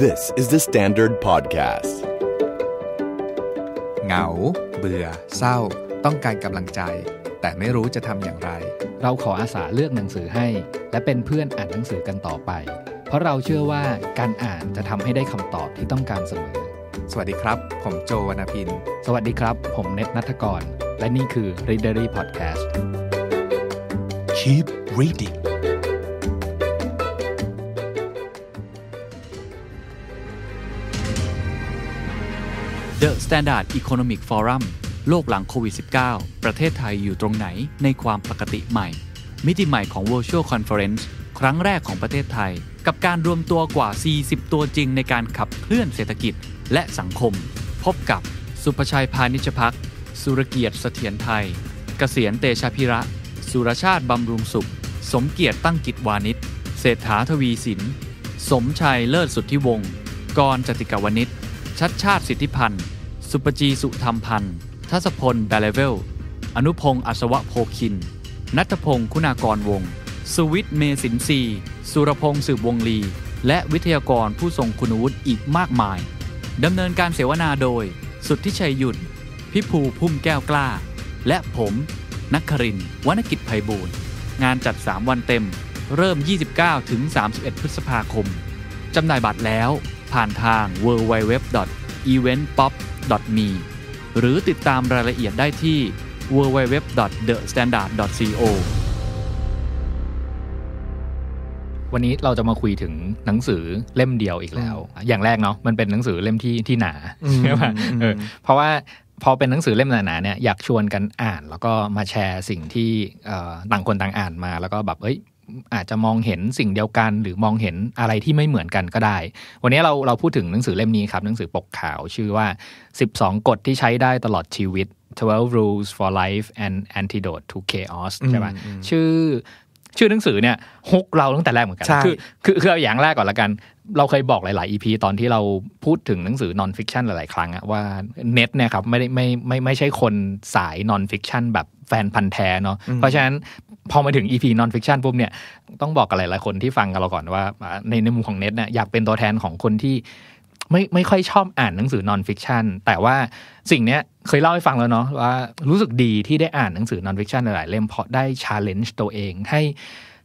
This is the Standard Podcast เหงา เบื่อ เศร้า ต้องการกำลังใจ แต่ไม่รู้จะทำอย่างไร เราขออาสาเลือกหนังสือให้ และเป็นเพื่อนอ่านหนังสือกันต่อไป เพราะเราเชื่อว่าการอ่านจะทำให้ได้คำตอบที่ต้องการเสมอ สวัสดีครับ ผมโจวนาพินสวัสดีครับ ผมเน็ตนัทกร และนี่คือ Readery Podcast Keep Reading The Standard Economic Forum โลกหลังโควิด -19 ประเทศไทยอยู่ตรงไหนในความปกติใหม่ มิติใหม่ของ Virtual Conference ครั้งแรกของประเทศไทย กับการรวมตัวกว่า 40 ตัวจริงในการขับเคลื่อนเศรษฐกิจและสังคม พบกับสุภชัยพานิชพักสุรเกียรติเสถียรไทยกเกษียณเตชะพิระ สุรชาติบำรุงสุข สมเกียรติตั้งกิจวานิชเศรษฐาทวีสินสมชัยเลิศสุทธิวงศ์กรจติกาวนิชชัดชาติสิทธิพันธ์สุปจีสุธรรมพันธ์ทัศพลแบลเวล อนุพงศ์อัศวะโพคิน นัทพงศ์คุณากรวงสุวิทย์เมสินซี สุรพงศ์สืบวงลี และวิทยากรผู้ทรงคุณวุฒิอีกมากมายดำเนินการเสวนาโดย สุทธิชัยหยุทธพิภูพุ่มแก้วกล้า และผม นักครินวรรณกิจไพบูรณ์งานจัด 3 วันเต็ม เริ่ม 29 ถึง 31พฤษภาคมจำหน่ายบัตรแล้ว ผ่านทาง www.eventpop thestandard.me หรือติดตามรายละเอียดได้ที่ www.thestandard.co วันนี้เราจะมาคุยถึงหนังสือเล่มเดียวอีกแล้ว อย่างแรกเนาะมันเป็นหนังสือเล่มที่ที่หนาใช่ป่ะเพราะว่าพอเป็นหนังสือเล่มหนาๆเนี่ยอยากชวนกันอ่าน แล้วก็มาแชร์สิ่งที่ต่างคนต่างอ่านมาแล้วก็แบบเอ้ยอาจจะมองเห็นสิ่งเดียวกัน หรือมองเห็นอะไรที่ไม่เหมือนกันก็ได้ วันนี้เราเราพูดถึงหนังสือเล่มนี้ครับ หนังสือปกขาว ชื่อว่า 12กฎที่ใช้ได้ตลอดชีวิต 12 rules for life and antidote to chaos ใช่ไหมชื่อชื่อหนังสือเนี่ยฮุกเราตั้งแต่แรกเหมือนกัน คือคือคือเอาอย่างแรกก่อนละกันเราเคยบอกหลายๆ EP ตอนที่เราพูดถึงหนังสือนอนฟิกชันหลาย ๆ ครั้งอะว่าเน็ตเนี่ยครับไม่ได้ไม่ไม่ไม่ใช่คนสายนอนฟิกชันแบบแฟนพันธ์แท้เนาะเพราะฉะนั้นพอมาถึง EP นอนฟิกชันปุ๊บเนี่ยต้องบอกกับหลาย ๆ คนที่ฟังกับเราก่อนว่า ในในมุมของเน็ตเนี่ยอยากเป็นตัวแทนของคนที่ ไม่ไม่ค่อยชอบอ่านหนังสือนอนฟิกชันแต่ว่าสิ่งเนี้ยเคยเล่าให้ฟังแล้วเนาะว่า รู้สึกดีที่ได้อ่านหนังสือนอนฟิกชันหลาย ๆ เล่มเพราะได้ชาร์เลนจ์ตัวเองให้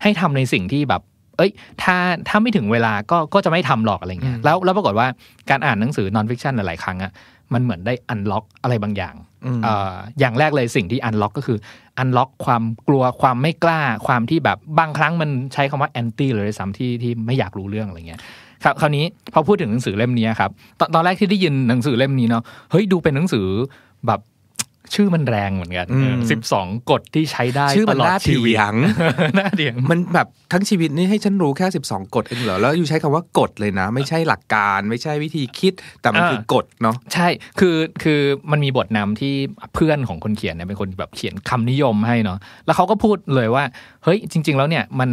ให้ทำในสิ่งที่แบบเอ้ยถ้าถ้าไม่ถึงเวลาก็ก็จะไม่ทำหรอกอะไรเงี้ยแล้วแล้วปรากฏว่าการอ่านหนังสือนอนฟิคชันหลายครั้งอะมันเหมือนได้อันล็อกอะไรบางอย่างออย่างแรกเลยสิ่งที่อันล็อกก็คืออันล็อกความกลัวความไม่กล้าความที่แบบบางครั้งมันใช้คำว่าแอนตี้เลยซ้ำที่ที่ไม่อยากรู้เรื่องอะไรเงี้ยครับคราวนี้พอพูดถึงหนังสือเล่มนี้ครับ ตอนตอนแรกที่ได้ยินหนังสือเล่มนี้เนาะเฮ้ยดูเป็นหนังสือแบบชื่อมันแรงเหมือนกันสิบสองกฎที่ใช้ได้ชื่อมันน่าเถียงน่าเถียงมันแบบทั้งชีวิตนี้ให้ฉันรู้แค่สิบสองกฎเองเหรอแล้วอยู่ใช้คำว่ากฎเลยนะ ไม่ใช่หลักการไม่ใช่วิธีคิดแต่มันคือกฎเนาะใช่คือคือมันมีบทนำที่เพื่อนของคนเขียนเนี่ยเป็นคนแบบเขียนคำนิยมให้เนาะแล้วเขาก็พูดเลยว่าเฮ้ยจริง ๆ แล้วเนี่ยมัน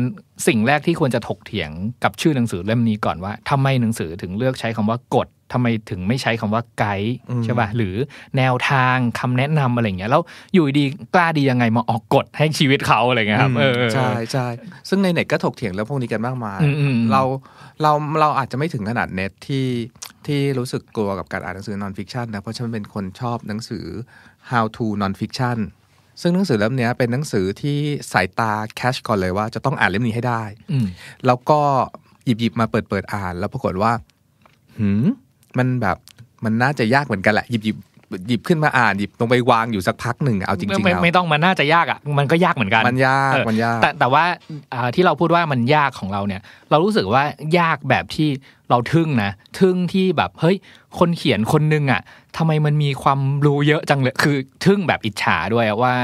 สิ่งแรกที่ควรจะถกเถียงกับชื่อหนังสือเล่มนี้ก่อนว่า ทำไมหนังสือถึงเลือกใช้คำว่ากฎทำไมถึงไม่ใช้คำว่าไกด์ใช่ป่ะหรือแนวทางคำแนะนำอะไรเงี้ยแล้วอยู่ดีกล้าดียังไงมาออกกฎให้ชีวิตเขาอะไรเงี้ยครับใช่ใช่ ซึ่งในเน็ตก็ถกเถียงเรื่องพวกนี้กันมากมายเราเราเราอาจจะไม่ถึงขนาดเน็ตที่ที่รู้สึกกลัวกับการอ่านหนังสือนอนฟิกชันนะเพราะฉันเป็นคนชอบหนังสือ how to non fiction ซึ่งหนังสือเล่มนี้เป็นหนังสือที่สายตาแคชก่อนเลยว่าจะต้องอ่านเล่มนี้ให้ได้แล้วก็หยิบหยิบมาเปิดเปิดอ่าน แล้วปรากฏว่าหืมมันแบบมันน่าจะยากเหมือนกันแหละ หยิบหยิบหยิบขึ้นมาอ่านหยิบตรงไปวางอยู่สักพักหนึ่งเอาจริงๆไม่ไม่ต้องมันน่าจะยากอ่ะมันก็ยากเหมือนกันมันยากมันยากแต่แต่ว่าที่เราพูดว่ามันยากของเราเนี่ย เรารู้สึกว่ายากแบบที่เราทึ่งนะทึ่งที่แบบเฮ้ยคนเขียนคนนึงอ่ะ ทำไมมันมีความรู้เยอะจังเลยคือ ทึ่งแบบอิจฉาด้วยว่า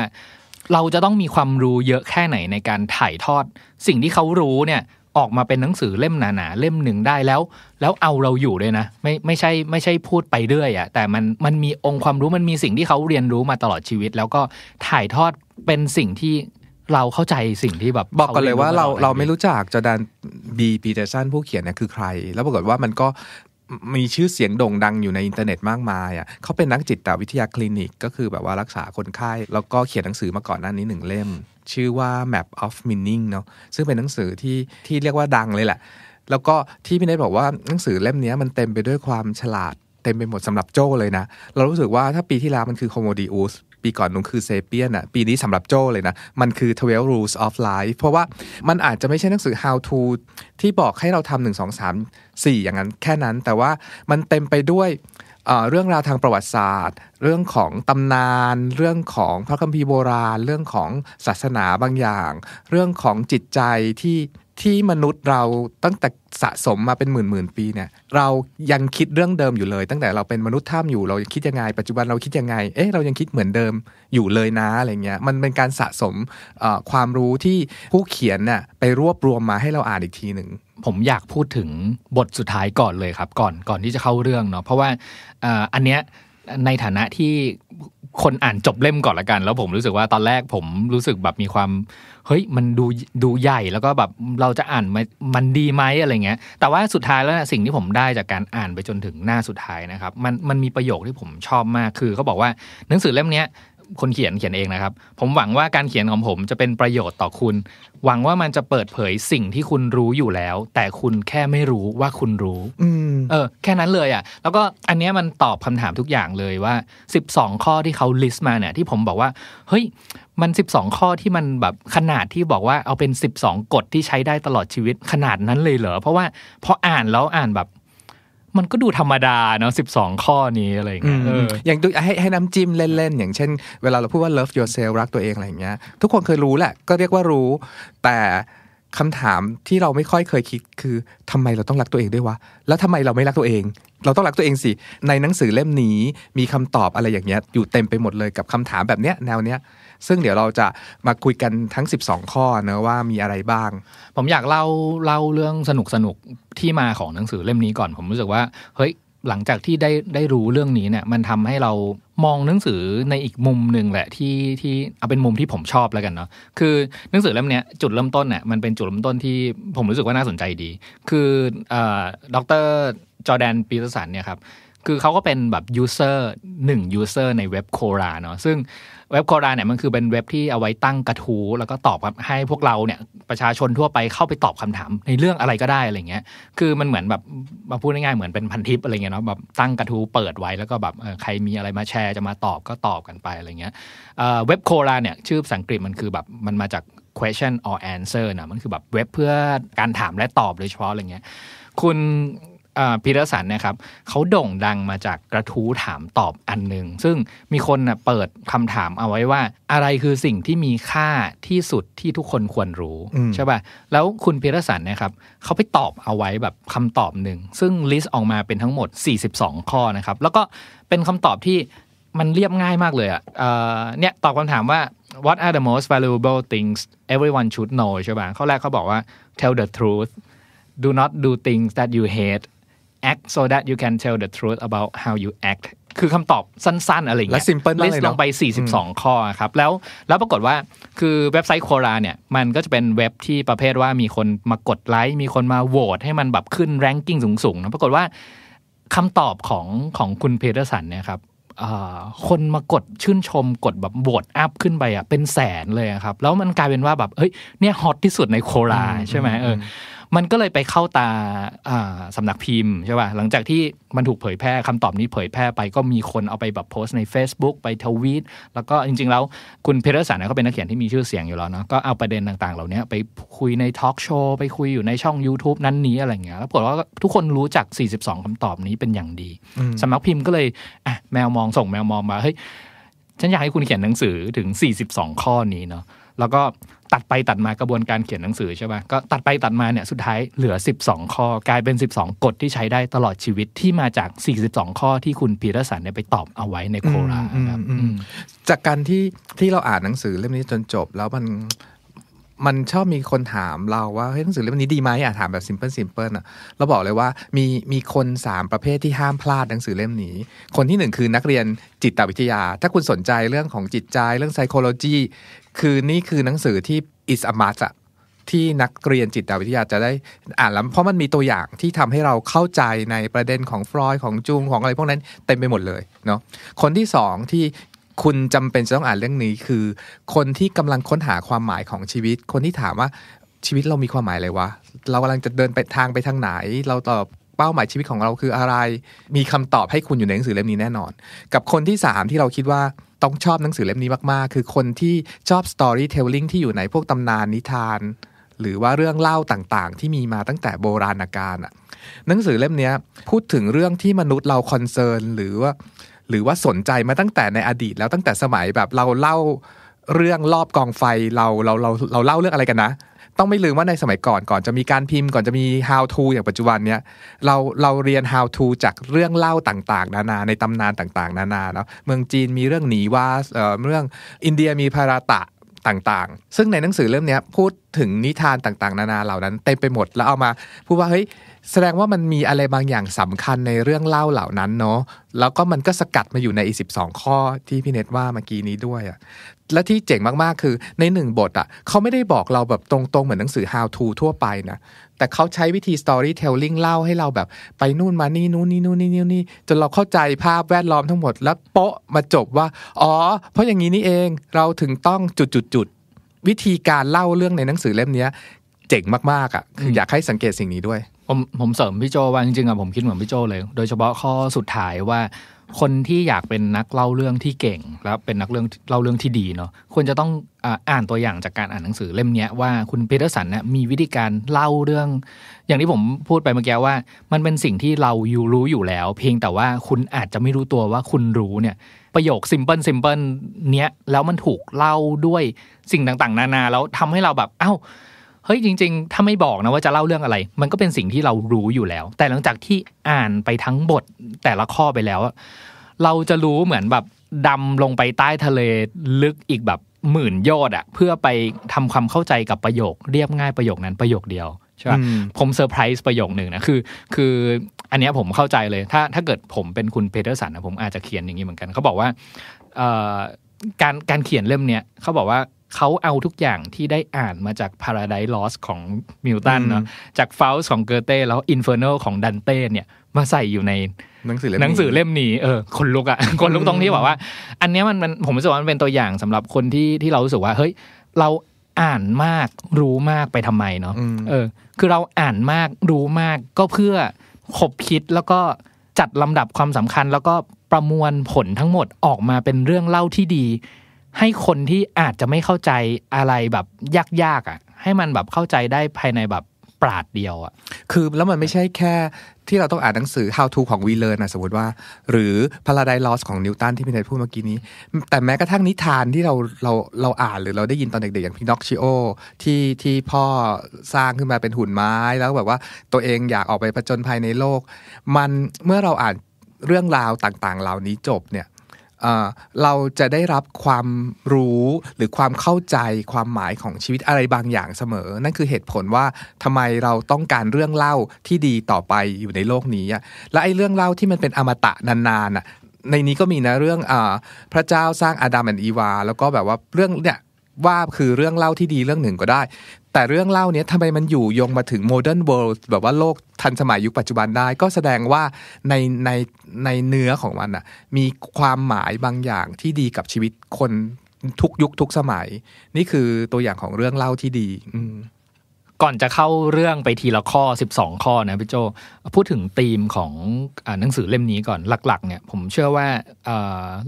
เราจะต้องมีความรู้เยอะแค่ไหนในการถ่ายทอดสิ่งที่เขารู้เนี่ยออกมาเป็นหนังสือเล่มหนาๆเล่มหนึ่งได้แล้ว แล้วเอาเราอยู่ด้วยนะไม่ไม่ใช่ไม่ใช่พูดไปเรื่อยอะ่ะแต่มันมันมีองค์ความรู้มันมีสิ่งที่เขาเรียนรู้มาตลอดชีวิต แล้วก็ถ่ายทอดเป็นสิ่งที่เราเข้าใจสิ่งที่แบบบอกกันเลยว่าเราเราไม่รู้จัก จอแดนบีปีเตอร์สันผู้เขียนเนี่ยคือใครแล้วปรากฏว่ามันก็มีชื่อเสียงโด่งดังอยู่ในอินเทอร์เน็ตมากมายอ่ะเขาเป็นนักจิตวิทยาคลินิก ก็คือแบบว่ารักษาคนไข้แล้วก็เขียนหนังสือมาก่อนหน้านี้หนึ่งเล่มชื่อว่า Map of Meaning เนาะซึ่งเป็นหนังสือที่ที่เรียกว่าดังเลยแหละ แล้วก็ที่พี่เนทบอกว่าหนังสือเล่มนี้มันเต็มไปด้วยความฉลาด เต็มไปหมดสำหรับโจเลยนะ เรารู้สึกว่าถ้าปีที่แล้วมันคือโค m มดีอุสปีก่อนนุ่งคือเซเปียนอ่ะปีนี้สำหรับโจเลยนะ มันคือ12 rules of life เพราะว่ามันอาจจะไม่ใช่หนังสือ how to ที่บอกให้เราทสา1 2 3 4 อย่างนั้นแค่นั้น แต่ว่ามันเต็มไปด้วยเรื่องราวทางประวัติศาสตร์ เรื่องของตำนาน เรื่องของพระคัมภีร์โบราณ เรื่องของศาสนาบางอย่าง เรื่องของจิตใจที่ที่มนุษย์เราตั้งแต่สะสมมาเป็นหมื่นหมื่นปีเนี่ย เรายังคิดเรื่องเดิมอยู่เลย ตั้งแต่เราเป็นมนุษย์ถ้ำอยู่เรายังคิดยังไง ปัจจุบันเราคิดยังไงเอ๊ะเรายังคิดเหมือนเดิมอยู่เลยนะอะไรเงี้ย มันเป็นการสะสมความรู้ที่ผู้เขียนน่ะไปรวบรวมมาให้เราอ่านอีกทีหนึ่งผมอยากพูดถึงบทสุดท้ายก่อนเลยครับ ก่อนก่อนที่จะเข้าเรื่องเนาะเพราะว่าอันเนี้ยในฐานะที่คนอ่านจบเล่มก่อนละกัน แล้วผมรู้สึกว่าตอนแรกผมรู้สึกแบบมีความเฮ้ย มันดูดูใหญ่แล้วก็แบบเราจะอ่านมันดีไหมอะไรเงี้ยแต่ว่าสุดท้ายแล้วนะสิ่งที่ผมได้จากการอ่านไปจนถึงหน้าสุดท้ายนะครับ มันมันมีประโยคที่ผมชอบมากคือเขาบอกว่าหนังสือเล่มนี้คนเขียนเขียนเองนะครับ ผมหวังว่าการเขียนของผมจะเป็นประโยชน์ต่อคุณ หวังว่ามันจะเปิดเผยสิ่งที่คุณรู้อยู่แล้ว แต่คุณแค่ไม่รู้ว่าคุณรู้เออ แค่นั้นเลยอะ่ะ แล้วก็อันนี้มันตอบคำถามทุกอย่างเลยว่า 12 ข้อที่เขาลิสต์มาเนี่ย ที่ผมบอกว่าเฮ้ยมัน 12 ข้อที่มันแบบขนาดที่บอกว่าเอาเป็น 12กฎที่ใช้ได้ตลอดชีวิตขนาดนั้นเลยเหรอเพราะว่าพออ่านแล้วอ่านแบบมันก็ดูธรรมดาเนาะสิบสองข้อนี้อะไรอย่างเงี้ยอย่างดูให้ให้น้ำจิ้มเล่นๆอย่างเช่น เวลาเราพูดว่า love yourself รักตัวเองอะไรอย่างเงี้ยทุกคนเคยรู้แหละ ก็เรียกว่ารู้แต่คำถามที่เราไม่ค่อยเคยคิดคือทำไมเราต้องรักตัวเองด้วยวะ แล้วทำไมเราไม่รักตัวเอง เราต้องรักตัวเองสิในหนังสือเล่มนี้มีคำตอบอะไรอย่างเงี้ยอยู่เต็มไปหมดเลยกับคำถามแบบเนี้ยแนวเนี้ยซึ่งเดี๋ยวเราจะมาคุยกันทั้ง 12 ข้อเนะว่ามีอะไรบ้าง ผมอยากเล่าเล่าเรื่องสนุกสนุกที่มาของหนังสือเล่มนี้ก่อนผมรู้สึกว่าเฮ้ยหลังจากที่ได้ได้รู้เรื่องนี้เนี่ย มันทำให้เรามองหนังสือในอีกมุมหนึ่งแหละที่ที่เอาเป็นมุมที่ผมชอบแล้วกันเนาะคือหนังสือเล่มนี้จุดเริ่มต้นเนี่ยมันเป็นจุดเริ่มต้นที่ผมรู้สึกว่าน่าสนใจดี คือดรจอแดนปีเตอร์สันเนี่ยครับคือเขาก็เป็นแบบยูเซอร์หนึ่งยูเซอร์ในเว็บโคราเนาะซึ่งเว็บโคราเนี่ยมันคือเป็นเว็บที่เอาไว้ตั้งกระทู้แล้วก็ตอบให้พวกเราเนี่ยประชาชนทั่วไปเข้าไปตอบคำถามในเรื่องอะไรก็ได้อะไรเงี้ย คือมันเหมือนแบบมาพูดง่ายๆ เหมือนเป็นพันทิปอะไรเงี้ยเนาะแบบตั้งกระทู้เปิดไว้ แล้วก็แบบใครมีอะไรมาแชร์จะมาตอบก็ตอบกันไปอะไรเงี้ยเว็บโคราเนี่ยชื่อภาษาอังกฤษมันคือแบบมันมาจาก question or answer นะมันคือแบบเว็บเพื่อการถามและตอบโดยเฉพาะอะไรเงี้ยคุณพีเตอร์สันนะครับเขาโด่งดังมาจากกระทู้ถามตอบอันหนึ่งซึ่งมีคนเปิดคำถามเอาไว้ว่า อะไรคือสิ่งที่มีค่าที่สุดที่ทุกคนควรรู้ใช่ป่ะแล้วคุณพีเตอร์สันนะครับเขาไปตอบเอาไว้แบบคำตอบหนึ่งซึ่งลิสต์ออกมาเป็นทั้งหมด42ข้อนะครับ แล้วก็เป็นคำตอบที่มันเรียบง่ายมากเลยอ่ะเนี่ยตอบคำถามว่า what are the most valuable things everyone should know ใช่ป่ะข้อแรกเขาบอกว่า tell the truth do not do things that you hate act so that you can tell the truth about how you act คือคำตอบสั้นๆ อะไรเงี้ยและ simple ลสลงไป 42 ข้อครับ แล้วแล้วปรากฏว่าคือเว็บไซต์โคราเนี่ย มันก็จะเป็นเว็บที่ประเภทว่ามีคนมากดไลค์มีคนมาโหวตให้มันแบบขึ้นแรงกิ้งสูงๆนะปรากฏว่าคำตอบของของคุณเพเทอร์สันเนี่ยครับคนมากดชื่นชมกดแบบโหวตอัพขึ้นไปอ่ะเป็นแสนเลยครับ แล้วมันกลายเป็นว่าแบบเฮ้ย เนี่ยฮอตที่สุดในโคราใช่ไหมเออมันก็เลยไปเข้าตาสำนักพิมพ์ใช่ป่ะหลังจากที่มันถูกเผยแพร่คำตอบนี้เผยแพร่ไปก็มีคนเอาไปแบบโพสต์ใน Facebook ไปทวีตแล้วก็จริงๆ แล้วคุณเพรสันเขาเป็นนักเขียนที่มีชื่อเสียงอยู่แล้วเนาะ ก็เอาประเด็นต่างๆเหล่านี้ไปคุยในทอล์กโชว์ไปคุยอยู่ในช่อง YouTube นั้นนี้อะไรเงี้ยแล้วปรากฏว่าทุกคนรู้จัก42คำตอบนี้เป็นอย่างดีสำนักพิมพ์ก็เลยอแมวมองส่งแมวมองมาเฮ้ยฉันอยากให้คุณเขียนหนังสือถึง42ข้อนี้เนาะแล้วก็ตัดไปตัดมากระบวนการเขียนหนังสือใช่ไหมก็ตัดไปตัดมาเนี่ยสุดท้ายเหลือ 12ข้อกลายเป็น 12 กฎที่ใช้ได้ตลอดชีวิตที่มาจาก 42ข้อที่คุณพีรสันเนี่ยไปตอบเอาไว้ในโคราครับจากการที่ที่เราอ่านหนังสือเล่มนี้จนจบ แล้วมันมันชอบมีคนถามเราว่าเฮ้ยหนังสือเล่มนี้ดีไหมอ่ะถามแบบซิมเพิลซิมเพิลอ่ะเราบอกเลยว่ามีมีคนสามประเภทที่ห้ามพลาดหนังสือเล่มนี้ คนที่หนึ่งคือนักเรียนจิตวิทยา ถ้าคุณสนใจเรื่องของจิตใจเรื่องไซโคโลจีคือนี่คือหนังสือที่อิสอมา s อะที่นักเรียนจิตวิทยาจะได้อ่านแล้วเพราะมันมีตัวอย่างที่ทำให้เราเข้าใจในประเด็นของฟรอยของจุง ของอะไรพวกนั้น เต็มไปหมดเลยเนาะคนที่สองที่คุณจำเป็นจะต้องอ่านเรื่องนี้คือ คนที่กำลังค้นหาความหมายของชีวิต คนที่ถามว่าชีวิตเรามีความหมายอะไรวะ เรากำลังจะเดินไปทางไปทางไหนเราตอบเป้าหมายชีวิตของเราคืออะไร มีคำตอบให้คุณอยู่ในหนังสือเล่มนี้แน่นอน กับคนที่ 3 ที่เราคิดว่าต้องชอบหนังสือเล่มนี้มากๆ คือคนที่ชอบสตอรี่เทลลิงที่อยู่ในพวกตำนานนิทาน หรือว่าเรื่องเล่าต่างๆ ที่มีมาตั้งแต่โบราณกาลอ่ะหนังสือเล่มนี้พูดถึงเรื่องที่มนุษย์เราคอนเซิร์นหรือว่าหรือว่าสนใจมาตั้งแต่ในอดีตแล้วตั้งแต่สมัยแบบเราเล่าเรื่องรอบกองไฟเราเราเราเราเล่าเรื่องอะไรกันนะต้องไม่ลืมว่าในสมัยก่อนก่อนจะมีการพิมพ์ก่อนจะมี how to อย่างปัจจุบันเนี้ยเราเราเรียน how to จากเรื่องเล่าต่างๆ นานาในตำนานต่างๆ นานาเนาะเมืองจีนมีเรื่องหนีว่าเอ่อเรื่องอินเดียมีพาราตะต่าง ๆ ซึ่งในหนังสือเล่มนี้พูดถึงนิทานต่างๆ นานาเหล่านั้น เต็มไปหมดแล้วเอามา พูดว่าเฮ้ยแสดงว่ามันมีอะไรบางอย่างสำคัญในเรื่องเล่าเหล่านั้นเนาะแล้วก็มันก็สกัดมาอยู่ในอีสิบสองข้อที่พี่เน็ตว่าเมื่อกี้นี้ด้วยและที่เจ๋งมาก ๆ คือในหนึ่งบทอ่ะเขาไม่ได้บอกเราแบบตรง ๆ เหมือนหนังสือ how to ทั่วไปนะแต่เขาใช้วิธี storytelling เล่าให้เราแบบ ไปนู่นมานี่นู่นนี่นู่นนี่นี่จนเราเข้าใจภาพแวดล้อมทั้งหมด แล้วโปะมาจบว่า อ๋อ เพราะอย่างนี้นี่เองเราถึงต้องจุดจุดจุดวิธีการเล่าเรื่องในหนังสือเล่มนี้เจ๋งมาก ๆอ่ะคืออยากให้สังเกตสิ่งนี้ด้วยผมผมเสริมพี่โจว่าจริงๆอ่ะผมคิดเหมือนพี่โจเลย โดย เฉพาะข้อสุดท้ายว่าคนที่อยากเป็นนักเล่าเรื่องที่เก่งแล้วเป็นนักเรื่องเล่าเรื่องที่ดีเนาะควรจะต้องอ่านตัวอย่างจากการอ่านหนังสือเล่มนี้ว่าคุณปีเตอร์สันเนี่ยมีวิธีการเล่าเรื่อง อย่างที่ผมพูดไปเมื่อกี้ว่ามันเป็นสิ่งที่เราอยู่รู้อยู่แล้วเพียงแต่ว่าคุณอาจจะไม่รู้ตัวว่าคุณรู้เนี่ย ประโยคซิมเพิลซิมเพิลเนี้ยแล้วมันถูกเล่าด้วยสิ่งต่างๆ นานาแล้วทำให้เราแบบ เอา้าเฮ้ยจริงๆ ถ้าไม่บอกนะว่าจะเล่าเรื่องอะไร มันก็เป็นสิ่งที่เรารู้อยู่แล้ว แต่หลังจากที่อ่านไปทั้งบทแต่ละข้อไปแล้ว เราจะรู้เหมือนแบบดำลงไปใต้ทะเลลึกอีกแบบหมื่นยอดอะเพื่อไปทำความเข้าใจกับประโยค เรียบง่ายประโยคนั้นประโยคเดียวใช่ป่ะผมเซอร์ไพรส์ประโยคหนึ่งนะคือ คืออันนี้ผมเข้าใจเลยถ้า ถ้าเกิดผมเป็นคุณเพเทอร์สันนะผมอาจจะเขียนอย่างนี้เหมือนกันเขาบอกว่าการการเขียนเล่มเนี้ยเขาบอกว่าเขาเอาทุกอย่างที่ได้อ่านมาจาก Paradise Lost ของมิลตันเนาะจาก f a u s ของเกอเต้แล้ว Inferno ของดันเต้เนี่ยมาใส่อยู่ในหนังสือเล่มหนังสือเล่มนี้เออคนลุกอะคนลุกตรงที่บอกว่า อันนี้มันมันผมรู้สึกว่ามันเป็นตัวอย่างสำหรับคนที่ที่เรารู้สึกว่าเฮ้ย เราอ่านมากรู้มากไปทำไมเนาะเออ คือเราอ่านมากรู้มากก็เพื่อขบคิดแล้วก็จัดลำดับความสำคัญแล้วก็ประมวลผลทั้งหมดออกมาเป็นเรื่องเล่าที่ดีให้คนที่อาจจะไม่เข้าใจอะไรแบบยากๆอ่ะ ให้มันแบบเข้าใจได้ภายในแบบปราดเดียวอ่ะคือแล้วมันไม่ใช่แค่ที่เราต้องอ่านหนังสือ How to ของวีเลอร์นะสมมติว่าหรือ Paradise Lost ของนิวตันที่พี่เนทพูดเมื่อกี้นี้ แต่แม้กระทั่งนิทานที่เราเราเราอ่านหรือเราได้ยินตอนเด็กๆ อย่างพินอกชิโอที่ที่พ่อสร้างขึ้นมาเป็นหุ่นไม้ แล้วแบบว่าตัวเองอยากออกไปผจญภัยในโลกมันเมื่อเราอ่านเรื่องราวต่างๆ เหล่านี้จบเนี่ยเราจะได้รับความรู้หรือความเข้าใจความหมายของชีวิตอะไรบางอย่างเสมอ นั่นคือเหตุผลว่าทำไมเราต้องการเรื่องเล่าที่ดีต่อไปอยู่ในโลกนี้ และไอ้เรื่องเล่าที่มันเป็นอมตะนานๆอ่ะในนี้ก็มีนะเรื่องอพระเจ้าสร้างอาดัมและอีวา แล้วก็แบบว่าเรื่องเนี่ยว่าคือเรื่องเล่าที่ดีเรื่องหนึ่งก็ได้แต่เรื่องเล่าเนี้ยทำไมมันอยู่ยงมาถึงโมเดิร์นเวิลด์แบบว่าโลกทันสมัยยุคปัจจุบันได้ก็แสดงว่าในในในเนื้อของมันอ่ะ มีความหมายบางอย่างที่ดีกับชีวิตคนทุกยุคทุกสมัย นี่คือตัวอย่างของเรื่องเล่าที่ดีอืก่อนจะเข้าเรื่องไปทีละข้อ 12 ข้อนะพี่โจพูดถึงธีมของอหนังสือเล่มนี้ก่อนหลักๆเนี่ยผมเชื่อว่าเ